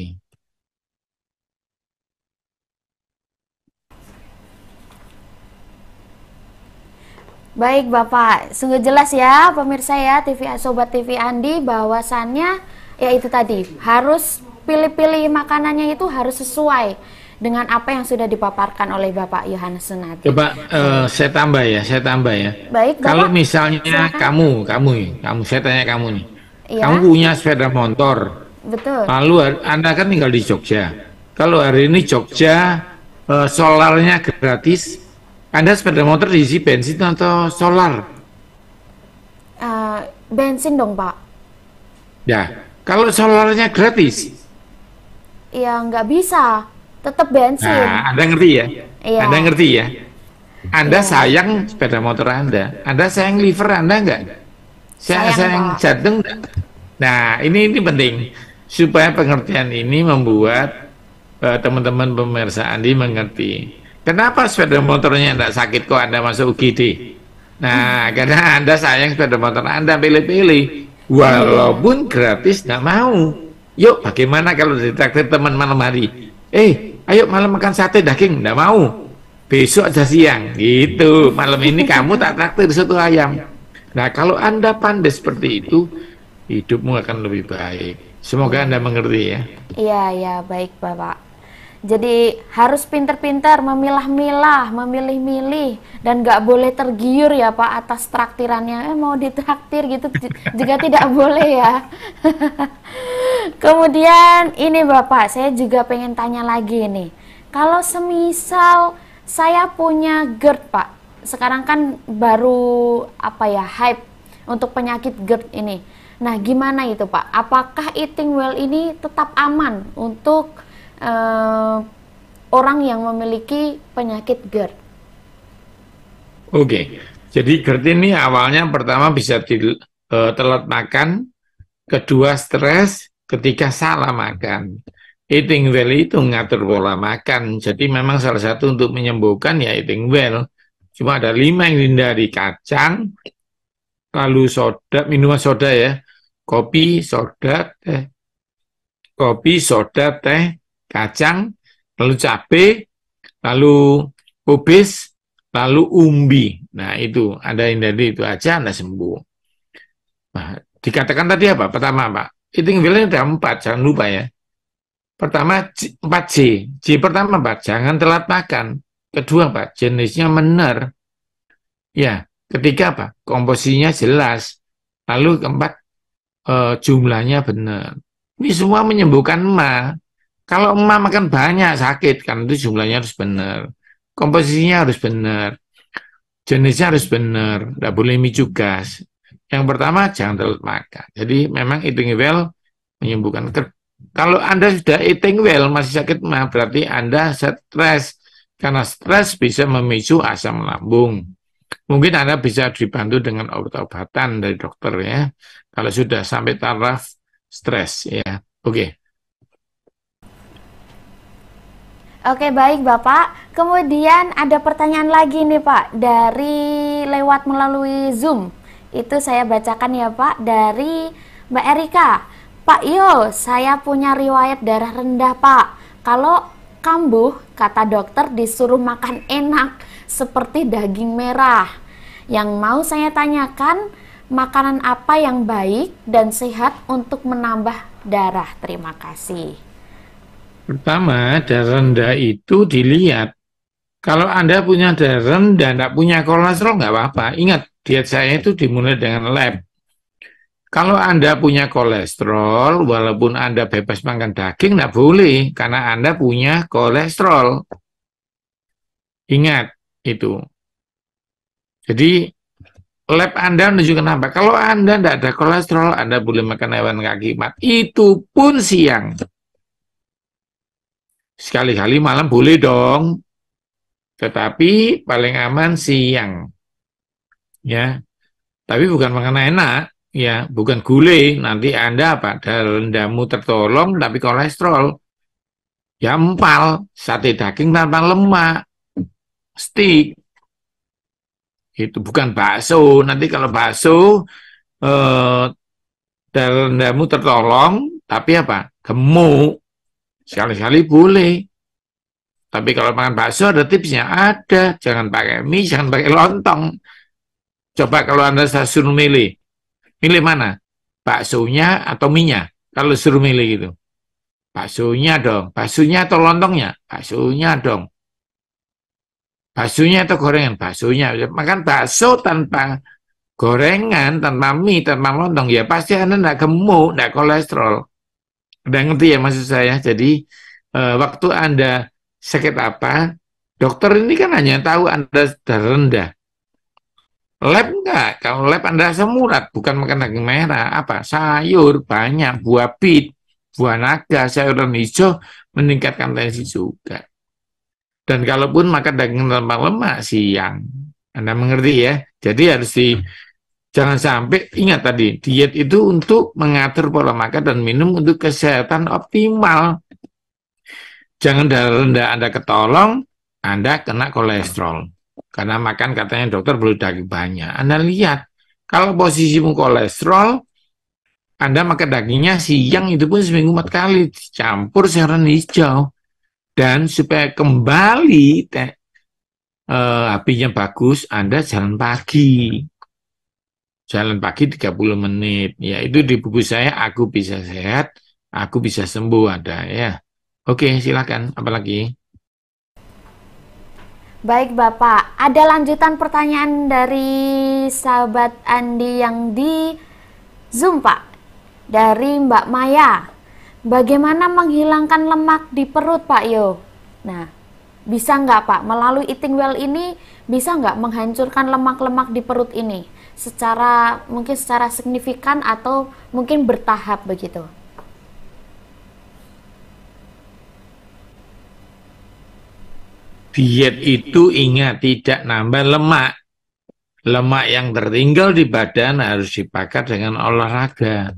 Baik Bapak, sungguh jelas ya pemirsa ya TV Sobat TV Andi bahwasannya ya itu tadi harus pilih-pilih makanannya itu harus sesuai dengan apa yang sudah dipaparkan oleh Bapak Yohanes Senadi. Coba uh, saya tambah ya, saya tambah ya. Baik, Bapak, Kalau misalnya silakan. kamu, kamu, kamu saya tanya kamu nih. Ya? Kamu punya sepeda motor. Betul. Lalu Anda kan tinggal di Jogja. Kalau hari ini Jogja uh, solarnya gratis, anda sepeda motor diisi bensin atau solar? Uh, bensin dong Pak. Ya, kalau solarnya gratis? Ya nggak bisa, tetap bensin. Nah, Anda ngerti ya? Iya. Anda ngerti ya? Anda iya. sayang sepeda motor Anda? Anda sayang liver Anda nggak? Saya sayang, sayang jantung Nah, ini ini penting supaya pengertian ini membuat eh, teman-teman uh, teman -teman pemirsa Andi mengerti Kenapa sepeda motornya tidak sakit kok Anda masuk UGD? Nah, karena Anda sayang sepeda motor Anda pilih-pilih, walaupun gratis tidak mau. Yuk, bagaimana kalau ditraktir teman malam hari? Eh, ayo malam makan sate daging, tidak mau. Besok aja siang, gitu. Malam ini kamu tak traktir satu ayam. Nah, kalau Anda pandai seperti itu, hidupmu akan lebih baik. Semoga Anda mengerti ya. Iya, iya, baik Bapak. Jadi harus pintar-pintar, memilah-milah, memilih-milih dan nggak boleh tergiur ya Pak atas traktirannya. Eh mau ditraktir gitu juga tidak boleh ya. Kemudian ini Bapak, saya juga pengen tanya lagi nih. Kalau semisal saya punya GERD Pak, sekarang kan baru apa ya hype untuk penyakit GERD ini. Nah, gimana itu Pak? Apakah eating well ini tetap aman untuk uh, orang yang memiliki penyakit GERD? Oke, okay. jadi GERD ini awalnya pertama bisa di, uh, telat makan, kedua stres, ketiga salah makan. Eating well itu ngatur pola makan, jadi memang salah satu untuk menyembuhkan ya eating well. Cuma ada lima yang dihindari kacang, lalu soda, minuman soda ya, kopi, soda, teh, kopi, soda, teh, kacang, lalu cabe, lalu kubis, lalu umbi. Nah, itu ada yang dari itu aja Anda sembuh. Nah, dikatakan tadi apa? Pertama, Pak. Eating well ada empat, jangan lupa ya. Pertama, empat C. C pertama, Pak, jangan telat makan. Kedua, Pak, jenisnya benar. Ya, ketiga, apa? komposisinya jelas. Lalu keempat, e, jumlahnya benar. Ini semua menyembuhkan ma. Kalau emak makan banyak sakit kan itu jumlahnya harus benar, komposisinya harus benar, jenisnya harus benar, tidak boleh micu gas. Yang pertama jangan terlalu makan. Jadi memang eating well menyembuhkan. Kalau anda sudah eating well masih sakit mah berarti anda stres karena stres bisa memicu asam lambung. Mungkin anda bisa dibantu dengan obat-obatan dari dokter ya. Kalau sudah sampai taraf stres ya. Oke. Okay. Oke baik Bapak, kemudian ada pertanyaan lagi nih Pak dari lewat melalui Zoom. Itu saya bacakan ya Pak dari Mbak Erika. Pak Yo, saya punya riwayat darah rendah Pak. Kalau kambuh, kata dokter disuruh makan enak seperti daging merah. Yang mau saya tanyakan, makanan apa yang baik dan sehat untuk menambah darah? Terima kasih. Pertama, darah rendah itu dilihat. Kalau Anda punya darah rendah, tidak punya kolesterol, nggak apa-apa. Ingat, diet saya itu dimulai dengan lab. Kalau Anda punya kolesterol, walaupun Anda bebas makan daging, tidak boleh, karena Anda punya kolesterol. Ingat itu. Jadi, lab Anda menunjukkan apa? Kalau Anda tidak ada kolesterol, Anda boleh makan hewan kaki empat. Itu pun siang sekali-kali malam boleh dong, tetapi paling aman siang. Ya, tapi bukan mengenai enak, ya, bukan gulai. Nanti Anda apa? Dalamu tertolong, tapi kolesterol. Ya empal, sate daging tanpa lemak, steak, Itu bukan bakso. Nanti kalau bakso, eh, dalamu tertolong, tapi apa? Gemuk Sekali-sekali boleh. Tapi kalau makan bakso ada tipsnya, ada. Jangan pakai mie, jangan pakai lontong. Coba kalau Anda suruh milih, milih mana? Baksonya atau mie-nya? Kalau suruh milih gitu. Baksonya dong. Baksonya atau lontongnya? Baksonya dong. Baksonya atau gorengan? Baksonya. Makan bakso tanpa gorengan, tanpa mie, tanpa lontong, ya pasti Anda tidak gemuk, tidak kolesterol. Udah ngerti ya maksud saya. Jadi uh, waktu Anda sakit apa, dokter ini kan hanya tahu Anda terendah. rendah. Lab enggak, kalau lab Anda semurat, bukan makan daging merah, apa sayur, banyak, buah pit, buah naga, sayur dan hijau, meningkatkan tensi juga. Dan kalaupun makan daging tanpa lemak siang, Anda mengerti ya, jadi harus di hmm. Jangan sampai ingat tadi, diet itu untuk mengatur pola makan dan minum untuk kesehatan optimal. Jangan rendah Anda ketolong, Anda kena kolesterol. Karena makan katanya dokter perlu daging banyak. Anda lihat, kalau posisimu kolesterol, Anda makan dagingnya siang itu pun seminggu empat kali, campur sayuran hijau. Dan supaya kembali teh, eh, apinya bagus, Anda jalan pagi jalan pagi 30 menit. Ya, itu di buku saya Aku Bisa Sehat, Aku Bisa Sembuh ada ya. Oke, silakan apalagi? Baik Bapak, ada lanjutan pertanyaan dari sahabat Andi yang di Zoom Pak, dari Mbak Maya. Bagaimana menghilangkan lemak di perut Pak Yo? Nah, bisa nggak Pak, melalui eating well ini bisa nggak menghancurkan lemak-lemak di perut ini? secara mungkin secara signifikan atau mungkin bertahap begitu. Diet itu ingat tidak nambah lemak. Lemak yang tertinggal di badan harus dibakar dengan olahraga.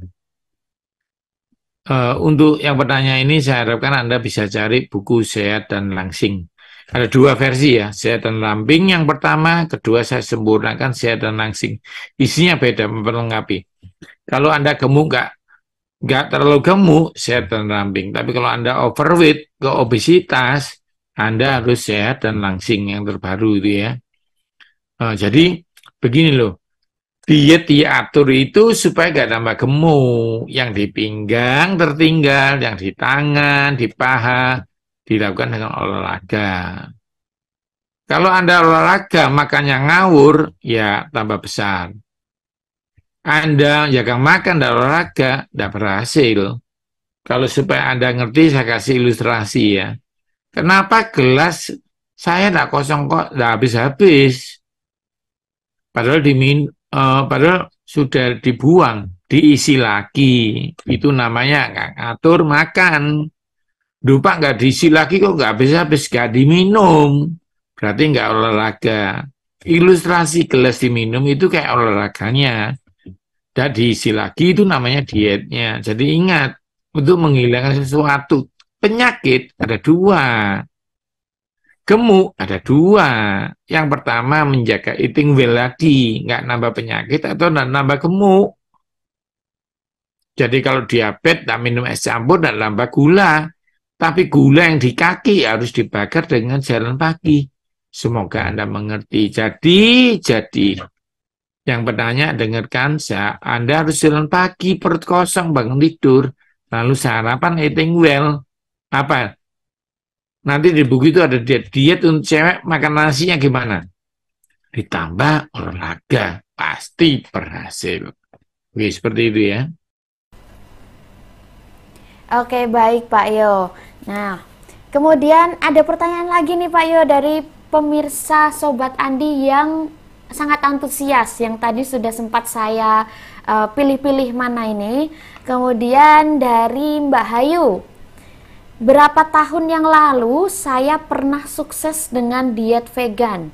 Uh, untuk yang bertanya ini saya harapkan Anda bisa cari buku sehat dan langsing ada dua versi ya, sehat dan ramping. yang pertama, kedua saya sempurnakan dan langsing. Isinya beda, memperlengkapi. Kalau Anda gemuk nggak nggak terlalu gemuk, sehat dan ramping. Tapi kalau Anda overweight, ke obesitas, Anda harus sehat dan langsing yang terbaru itu ya. Nah, jadi begini loh, diet diatur itu supaya nggak tambah gemuk. Yang di pinggang tertinggal, yang di tangan, di paha, dilakukan dengan olahraga. Kalau Anda olahraga makannya ngawur, ya tambah besar. Anda jaga ya makan dan olahraga, tidak berhasil. Kalau supaya Anda ngerti, saya kasih ilustrasi ya. Kenapa gelas saya tidak kosong kok, tidak habis-habis. Padahal dimin, uh, padahal sudah dibuang, diisi lagi. Itu namanya ngatur makan dupa enggak nggak diisi lagi kok nggak bisa habis nggak diminum. Berarti nggak olahraga. Ilustrasi gelas diminum itu kayak olahraganya. Dan diisi lagi itu namanya dietnya. Jadi ingat, untuk menghilangkan sesuatu. Penyakit ada dua. Gemuk ada dua. Yang pertama menjaga eating well lagi nggak nambah penyakit atau nambah gemuk. Jadi kalau diabetes, tak minum es campur dan nambah gula. Tapi gula yang di kaki harus dibakar dengan jalan pagi. Semoga Anda mengerti. Jadi, jadi yang bertanya dengarkan Anda harus jalan pagi, perut kosong, bangun tidur. Lalu sarapan eating well. Apa? Nanti di buku itu ada diet. Diet untuk cewek makan nasinya gimana? Ditambah olahraga. Pasti berhasil. Oke, seperti itu ya. Oke, baik Pak Yo. Nah, kemudian ada pertanyaan lagi nih Pak Yo dari pemirsa Sobat Andi yang sangat antusias yang tadi sudah sempat saya eh, pilih-pilih uh, mana ini. Kemudian dari Mbak Hayu. Berapa tahun yang lalu saya pernah sukses dengan diet vegan.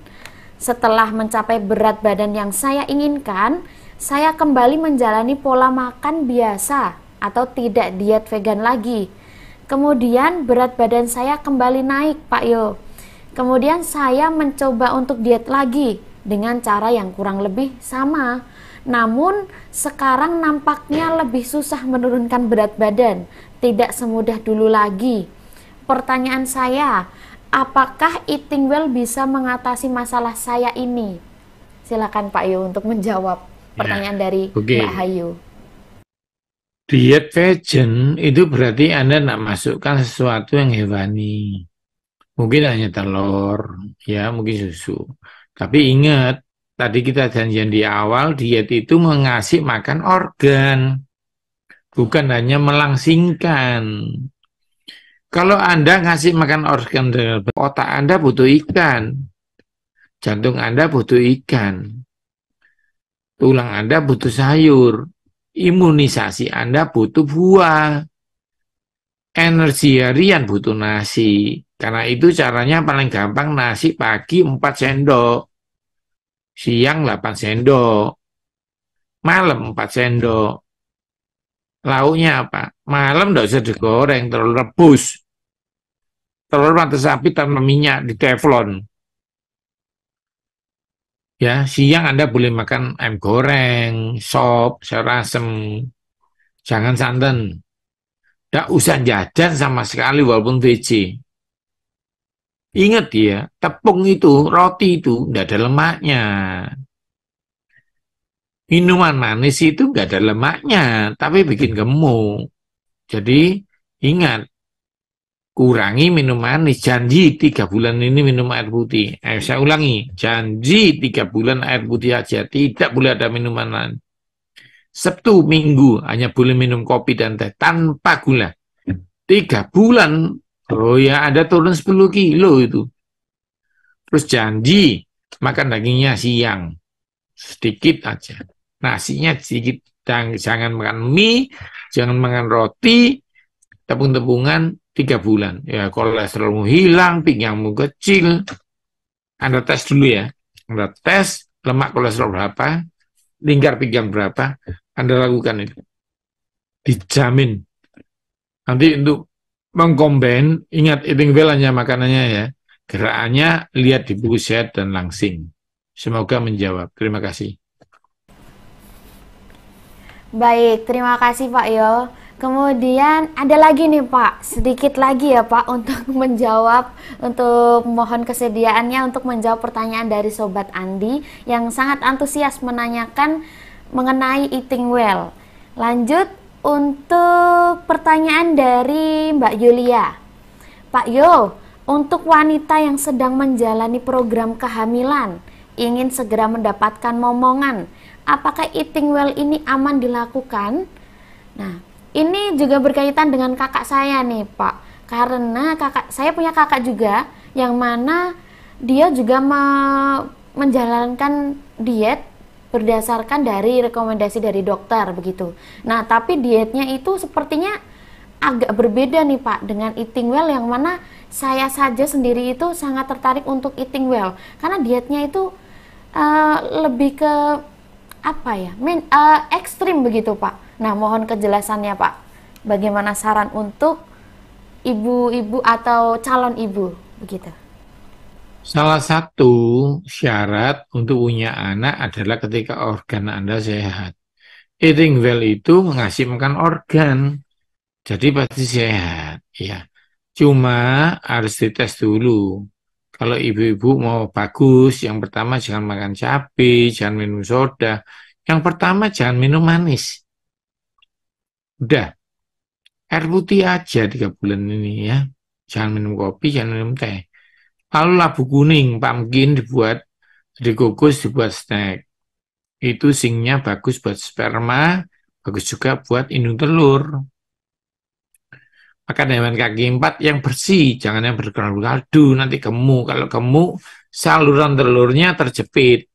Setelah mencapai berat badan yang saya inginkan, saya kembali menjalani pola makan biasa atau tidak diet vegan lagi. Kemudian berat badan saya kembali naik, Pak Yo. Kemudian saya mencoba untuk diet lagi dengan cara yang kurang lebih sama. Namun sekarang nampaknya lebih susah menurunkan berat badan, tidak semudah dulu lagi. Pertanyaan saya, apakah eating well bisa mengatasi masalah saya ini? Silakan Pak Yo untuk menjawab iya. pertanyaan ya. dari okay. Mbak Hayu. Diet vegan itu berarti Anda tidak masukkan sesuatu yang hewani. Mungkin hanya telur, ya mungkin susu. Tapi ingat, tadi kita janjian di awal, diet itu mengasih makan organ. Bukan hanya melangsingkan. Kalau Anda ngasih makan organ, otak Anda butuh ikan. Jantung Anda butuh ikan. Tulang Anda butuh sayur imunisasi Anda butuh buah, energi harian butuh nasi. Karena itu caranya paling gampang nasi pagi 4 sendok, siang 8 sendok, malam 4 sendok. Lauknya apa? Malam tidak usah digoreng, terlalu rebus. Telur mata sapi tanpa minyak di teflon. Ya, siang Anda boleh makan ayam goreng, sop, serasem, jangan santan. Tidak usah jajan sama sekali walaupun VC. Ingat ya, tepung itu, roti itu, tidak ada lemaknya. Minuman manis itu tidak ada lemaknya, tapi bikin gemuk. Jadi ingat, kurangi minum manis. Janji tiga bulan ini minum air putih. Eh, saya ulangi, janji tiga bulan air putih aja. Tidak boleh ada minuman lain. Sabtu minggu hanya boleh minum kopi dan teh tanpa gula. Tiga bulan, oh ya ada turun 10 kilo itu. Terus janji makan dagingnya siang. Sedikit aja. Nasinya sedikit. Jangan, jangan makan mie, jangan makan roti, tepung-tepungan, tiga bulan. Ya kolesterolmu hilang, pinggangmu kecil. Anda tes dulu ya. Anda tes lemak kolesterol berapa, lingkar pinggang berapa, Anda lakukan itu. Dijamin. Nanti untuk mengkomben, ingat eating well hanya makanannya ya. Gerakannya lihat di buku sehat dan langsing. Semoga menjawab. Terima kasih. Baik, terima kasih Pak Yo. Kemudian ada lagi nih Pak, sedikit lagi ya Pak untuk menjawab, untuk mohon kesediaannya untuk menjawab pertanyaan dari Sobat Andi yang sangat antusias menanyakan mengenai eating well. Lanjut untuk pertanyaan dari Mbak Yulia. Pak Yo, untuk wanita yang sedang menjalani program kehamilan, ingin segera mendapatkan momongan, apakah eating well ini aman dilakukan? Nah, ini juga berkaitan dengan kakak saya nih, Pak. Karena kakak saya punya kakak juga yang mana dia juga me menjalankan diet berdasarkan dari rekomendasi dari dokter begitu. Nah, tapi dietnya itu sepertinya agak berbeda nih Pak dengan eating well yang mana saya saja sendiri itu sangat tertarik untuk eating well karena dietnya itu uh, lebih ke apa ya, men uh, ekstrim begitu Pak Nah, mohon kejelasannya, Pak. Bagaimana saran untuk ibu-ibu atau calon ibu begitu? Salah satu syarat untuk punya anak adalah ketika organ Anda sehat. Eating well itu makan organ. Jadi pasti sehat, ya. Cuma harus dites dulu. Kalau ibu-ibu mau bagus, yang pertama jangan makan cabai, jangan minum soda. Yang pertama jangan minum manis. Udah, air putih aja tiga bulan ini ya. Jangan minum kopi, jangan minum teh. Lalu labu kuning, pumpkin dibuat, dikukus, dibuat snack. Itu singnya bagus buat sperma, bagus juga buat indung telur. maka hewan kaki empat yang bersih, jangan yang berkaldu kaldu, nanti gemuk. Kalau gemuk, saluran telurnya terjepit.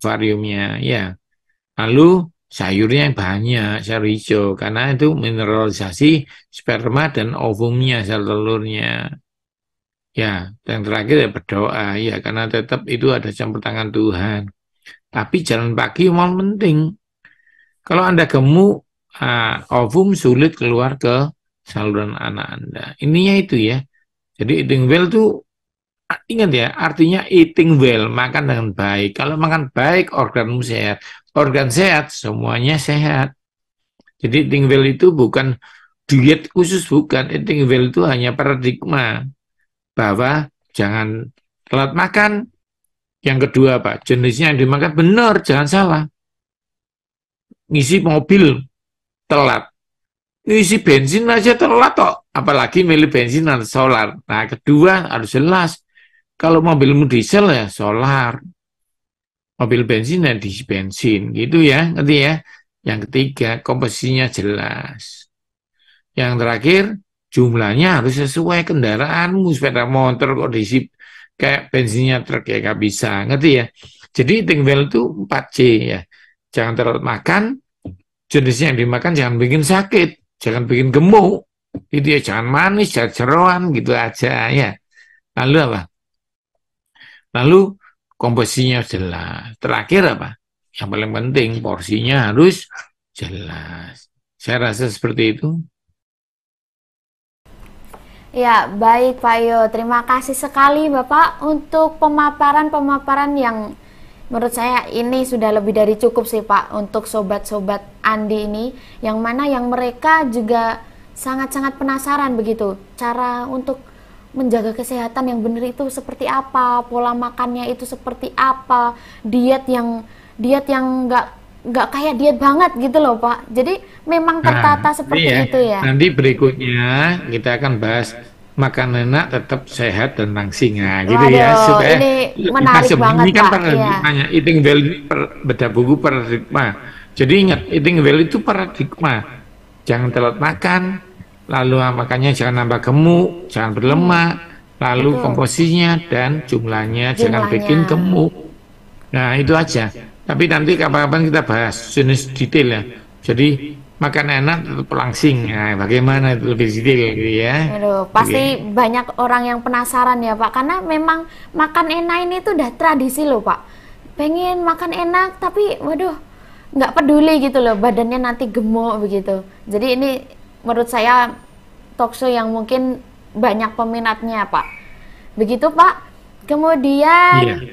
Variumnya, ya. Lalu sayurnya yang banyak, sayur hijau, karena itu mineralisasi sperma dan ovumnya, sel telurnya. Ya, dan terakhir ya berdoa, ya karena tetap itu ada campur tangan Tuhan. Tapi jalan pagi memang penting. Kalau Anda gemuk, uh, ovum sulit keluar ke saluran anak Anda. Ininya itu ya. Jadi eating well itu ingat ya, artinya eating well, makan dengan baik. Kalau makan baik, organmu sehat organ sehat, semuanya sehat. Jadi eating well itu bukan diet khusus, bukan. Eating eh, well itu hanya paradigma bahwa jangan telat makan. Yang kedua, Pak, jenisnya yang dimakan benar, jangan salah. Ngisi mobil, telat. Ngisi bensin aja telat, toh. Apalagi milih bensin dan solar. Nah, kedua harus jelas. Kalau mobilmu diesel ya solar, mobil bensin dan diisi bensin gitu ya ngerti ya yang ketiga komposisinya jelas yang terakhir jumlahnya harus sesuai kendaraanmu sepeda motor kok diisi kayak bensinnya truk ya nggak bisa ngerti ya jadi eating well itu 4C ya jangan terlalu makan jenisnya yang dimakan jangan bikin sakit jangan bikin gemuk itu ya jangan manis jangan jeroan gitu aja ya lalu apa lalu komposisinya jelas. Terakhir apa? Yang paling penting porsinya harus jelas. Saya rasa seperti itu. Ya, baik Pak Yo. Terima kasih sekali Bapak untuk pemaparan-pemaparan yang menurut saya ini sudah lebih dari cukup sih Pak untuk sobat-sobat Andi ini yang mana yang mereka juga sangat-sangat penasaran begitu cara untuk menjaga kesehatan yang benar itu seperti apa, pola makannya itu seperti apa, diet yang diet yang nggak nggak kayak diet banget gitu loh Pak. Jadi memang nah, tertata nah, seperti iya. itu ya. Nanti berikutnya kita akan bahas makan enak tetap sehat dan langsingnya gitu ya supaya ini iya, menarik masuk. banget kan Pak. Iya. Hanya eating well ini per, beda buku paradigma. Jadi ingat eating well itu paradigma. Jangan telat makan, lalu ah, makanya jangan nambah gemuk, jangan berlemak, hmm, lalu Betul. komposisinya dan jumlahnya, jumlahnya jangan bikin gemuk. Nah itu aja. Tapi nanti kapan-kapan kita bahas jenis detail ya. Jadi makan enak tetap langsing. Nah, bagaimana itu lebih detail gitu ya. Aduh, pasti Oke. banyak orang yang penasaran ya Pak, karena memang makan enak ini tuh udah tradisi loh Pak. Pengen makan enak tapi waduh nggak peduli gitu loh badannya nanti gemuk begitu. Jadi ini menurut saya talkshow yang mungkin banyak peminatnya Pak. Begitu Pak. Kemudian yeah.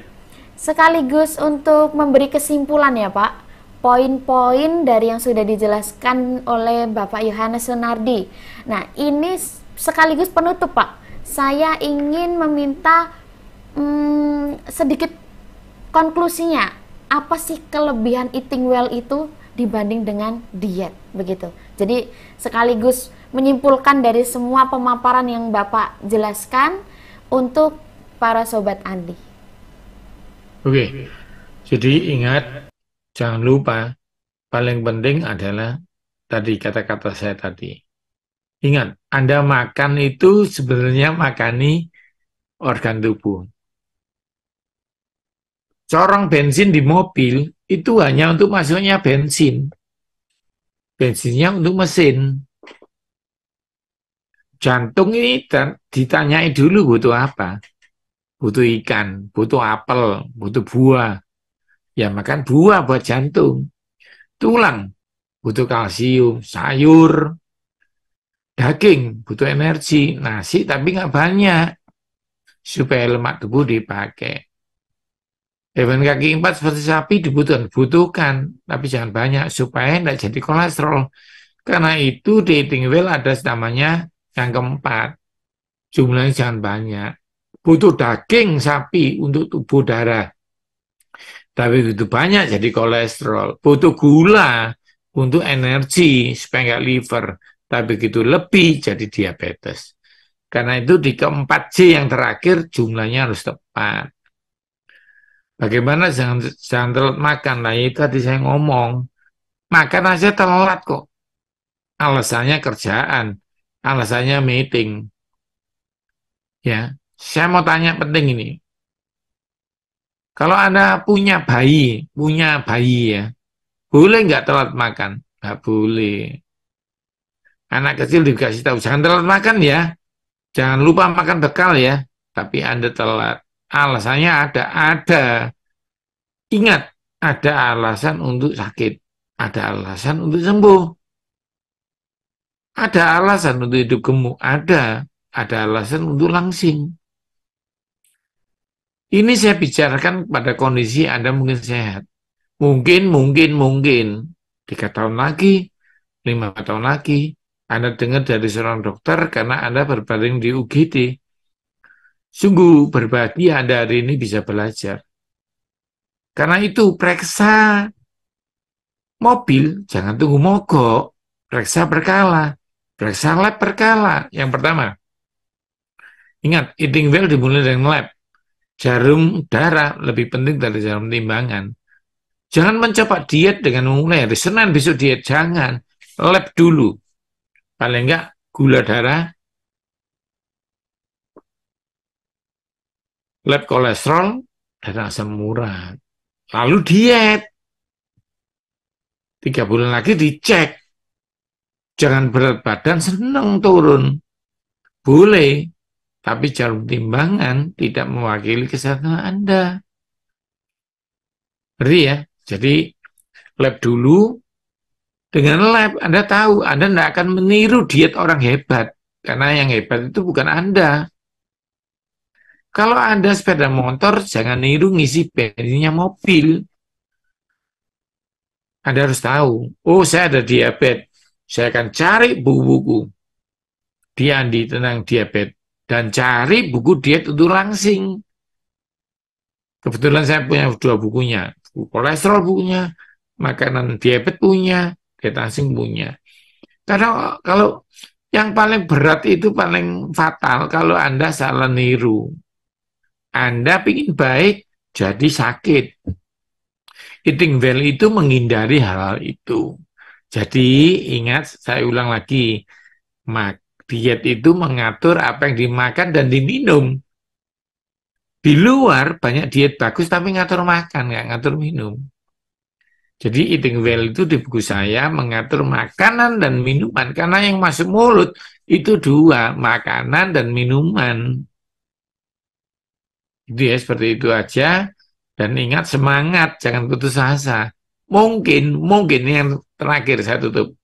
sekaligus untuk memberi kesimpulan ya Pak, poin-poin dari yang sudah dijelaskan oleh Bapak Yohanes Sunardi. Nah ini sekaligus penutup Pak, saya ingin meminta hmm, sedikit konklusinya. Apa sih kelebihan eating well itu dibanding dengan diet begitu? Jadi sekaligus menyimpulkan dari semua pemaparan yang Bapak jelaskan untuk para sobat Andi. Oke, jadi ingat jangan lupa paling penting adalah tadi kata-kata saya tadi. Ingat, Anda makan itu sebenarnya makani organ tubuh. Corong bensin di mobil itu hanya untuk masuknya bensin bensinnya untuk mesin. Jantung ini ditanyai dulu butuh apa. Butuh ikan, butuh apel, butuh buah. Ya makan buah buat jantung. Tulang butuh kalsium, sayur, daging butuh energi, nasi tapi nggak banyak supaya lemak tubuh dipakai. Hewan kaki empat seperti sapi dibutuhkan, butuhkan, tapi jangan banyak supaya tidak jadi kolesterol. Karena itu dating well ada namanya yang keempat. Jumlahnya jangan banyak. Butuh daging sapi untuk tubuh darah. Tapi butuh banyak jadi kolesterol. Butuh gula untuk energi supaya nggak liver. Tapi begitu lebih jadi diabetes. Karena itu di keempat C yang terakhir jumlahnya harus tepat. Bagaimana jangan jangan telat makan? Nah itu tadi saya ngomong makan aja telat kok. Alasannya kerjaan, alasannya meeting. Ya, saya mau tanya penting ini. Kalau anda punya bayi, punya bayi ya, boleh nggak telat makan? Nggak boleh. Anak kecil dikasih tahu jangan telat makan ya, jangan lupa makan bekal ya. Tapi anda telat alasannya ada ada ingat ada alasan untuk sakit ada alasan untuk sembuh ada alasan untuk hidup gemuk ada ada alasan untuk langsing ini saya bicarakan pada kondisi Anda mungkin sehat mungkin mungkin mungkin tiga tahun lagi lima tahun lagi Anda dengar dari seorang dokter karena Anda berbaring di UGD Sungguh berbahagia Anda hari ini bisa belajar. Karena itu periksa mobil, jangan tunggu mogok. Periksa berkala, periksa lab berkala. Yang pertama, ingat, eating well dimulai dengan lab. Jarum darah lebih penting dari jarum timbangan. Jangan mencoba diet dengan mulai hari Senin besok diet, jangan. Lab dulu. Paling enggak gula darah, lab kolesterol dan asam urat. Lalu diet. Tiga bulan lagi dicek. Jangan berat badan seneng turun. Boleh, tapi jarum timbangan tidak mewakili kesehatan Anda. Berarti ya, jadi lab dulu, dengan lab Anda tahu Anda tidak akan meniru diet orang hebat. Karena yang hebat itu bukan Anda. Kalau Anda sepeda motor, jangan niru ngisi bensinnya mobil. Anda harus tahu, oh saya ada diabetes, saya akan cari buku-buku Diandi tentang diabetes dan cari buku diet untuk langsing. Kebetulan saya punya dua bukunya, buku kolesterol bukunya, makanan diabetes punya, diet langsing punya. Karena kalau yang paling berat itu paling fatal kalau Anda salah niru. Anda ingin baik, jadi sakit. Eating well itu menghindari hal-hal itu. Jadi ingat, saya ulang lagi, mak diet itu mengatur apa yang dimakan dan diminum. Di luar banyak diet bagus tapi ngatur makan, nggak ngatur minum. Jadi eating well itu di buku saya mengatur makanan dan minuman karena yang masuk mulut itu dua, makanan dan minuman. Gitu ya, seperti itu aja. Dan ingat semangat, jangan putus asa. Mungkin, mungkin yang terakhir saya tutup.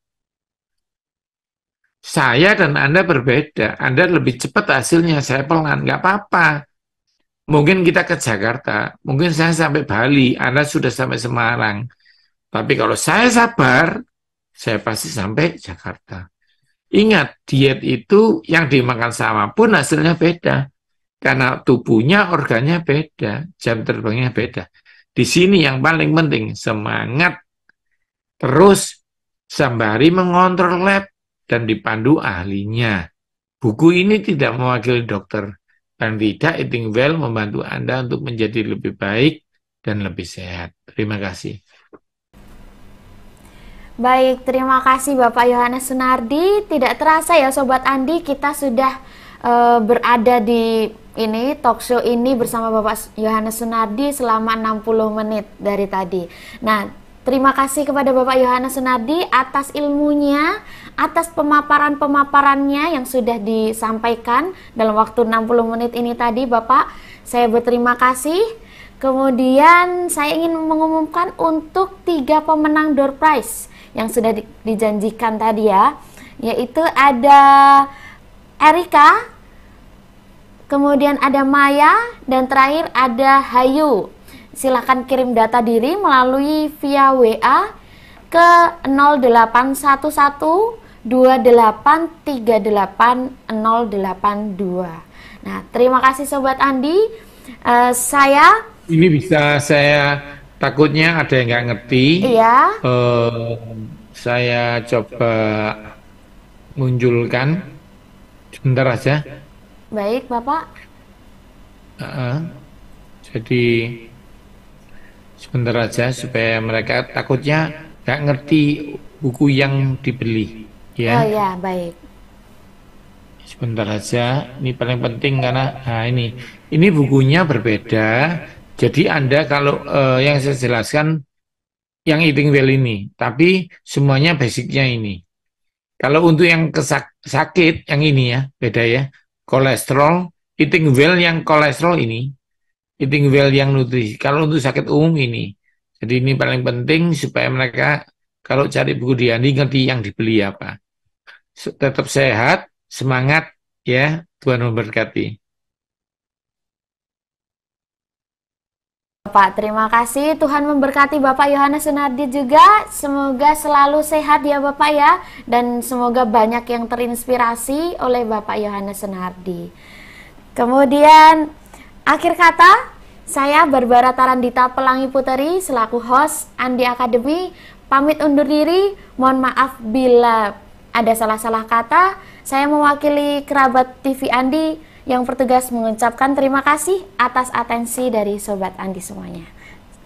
Saya dan Anda berbeda. Anda lebih cepat hasilnya, saya pelan. Nggak apa-apa. Mungkin kita ke Jakarta, mungkin saya sampai Bali, Anda sudah sampai Semarang. Tapi kalau saya sabar, saya pasti sampai Jakarta. Ingat, diet itu yang dimakan sama pun hasilnya beda. Karena tubuhnya, organnya beda, jam terbangnya beda. Di sini yang paling penting, semangat. Terus, sambari mengontrol lab dan dipandu ahlinya. Buku ini tidak mewakili dokter, dan tidak Eating Well membantu Anda untuk menjadi lebih baik dan lebih sehat. Terima kasih. Baik, terima kasih Bapak Yohanes Sunardi. Tidak terasa ya Sobat Andi, kita sudah uh, berada di ini talk show ini bersama Bapak Yohanes Sunardi selama 60 menit dari tadi. Nah, terima kasih kepada Bapak Yohanes Sunardi atas ilmunya, atas pemaparan-pemaparannya yang sudah disampaikan dalam waktu 60 menit ini tadi Bapak. Saya berterima kasih. Kemudian saya ingin mengumumkan untuk tiga pemenang door prize yang sudah dijanjikan tadi ya, yaitu ada Erika, kemudian ada Maya, dan terakhir ada Hayu. Silahkan kirim data diri melalui via WA ke 08112838082. Nah, terima kasih Sobat Andi. Uh, saya ini bisa saya takutnya ada yang nggak ngerti. Iya. Uh, saya coba munculkan. Sebentar aja. Baik, Bapak. Uh, jadi sebentar aja supaya mereka takutnya nggak ngerti buku yang dibeli. Ya. Oh ya, baik. Sebentar aja. Ini paling penting karena nah ini ini bukunya berbeda. Jadi Anda kalau uh, yang saya jelaskan yang eating well ini, tapi semuanya basicnya ini. Kalau untuk yang kesak, sakit, yang ini ya, beda ya. Kolesterol, eating well yang kolesterol ini, eating well yang nutrisi. Kalau untuk sakit umum ini, jadi ini paling penting supaya mereka kalau cari buku diandi ngerti yang dibeli apa. Tetap sehat, semangat, ya Tuhan memberkati. Bapak. Terima kasih. Tuhan memberkati Bapak Yohanes Sunardi juga. Semoga selalu sehat ya Bapak ya. Dan semoga banyak yang terinspirasi oleh Bapak Yohanes Sunardi. Kemudian akhir kata, saya Barbara Tarandita Pelangi Puteri selaku host Andi Akademi, pamit undur diri. Mohon maaf bila ada salah-salah kata. Saya mewakili kerabat TV Andi yang bertugas mengucapkan terima kasih atas atensi dari Sobat Andi semuanya.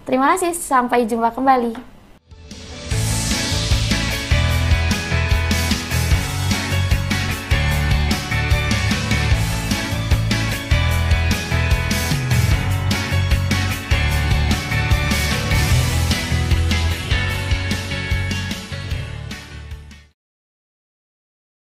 Terima kasih, sampai jumpa kembali.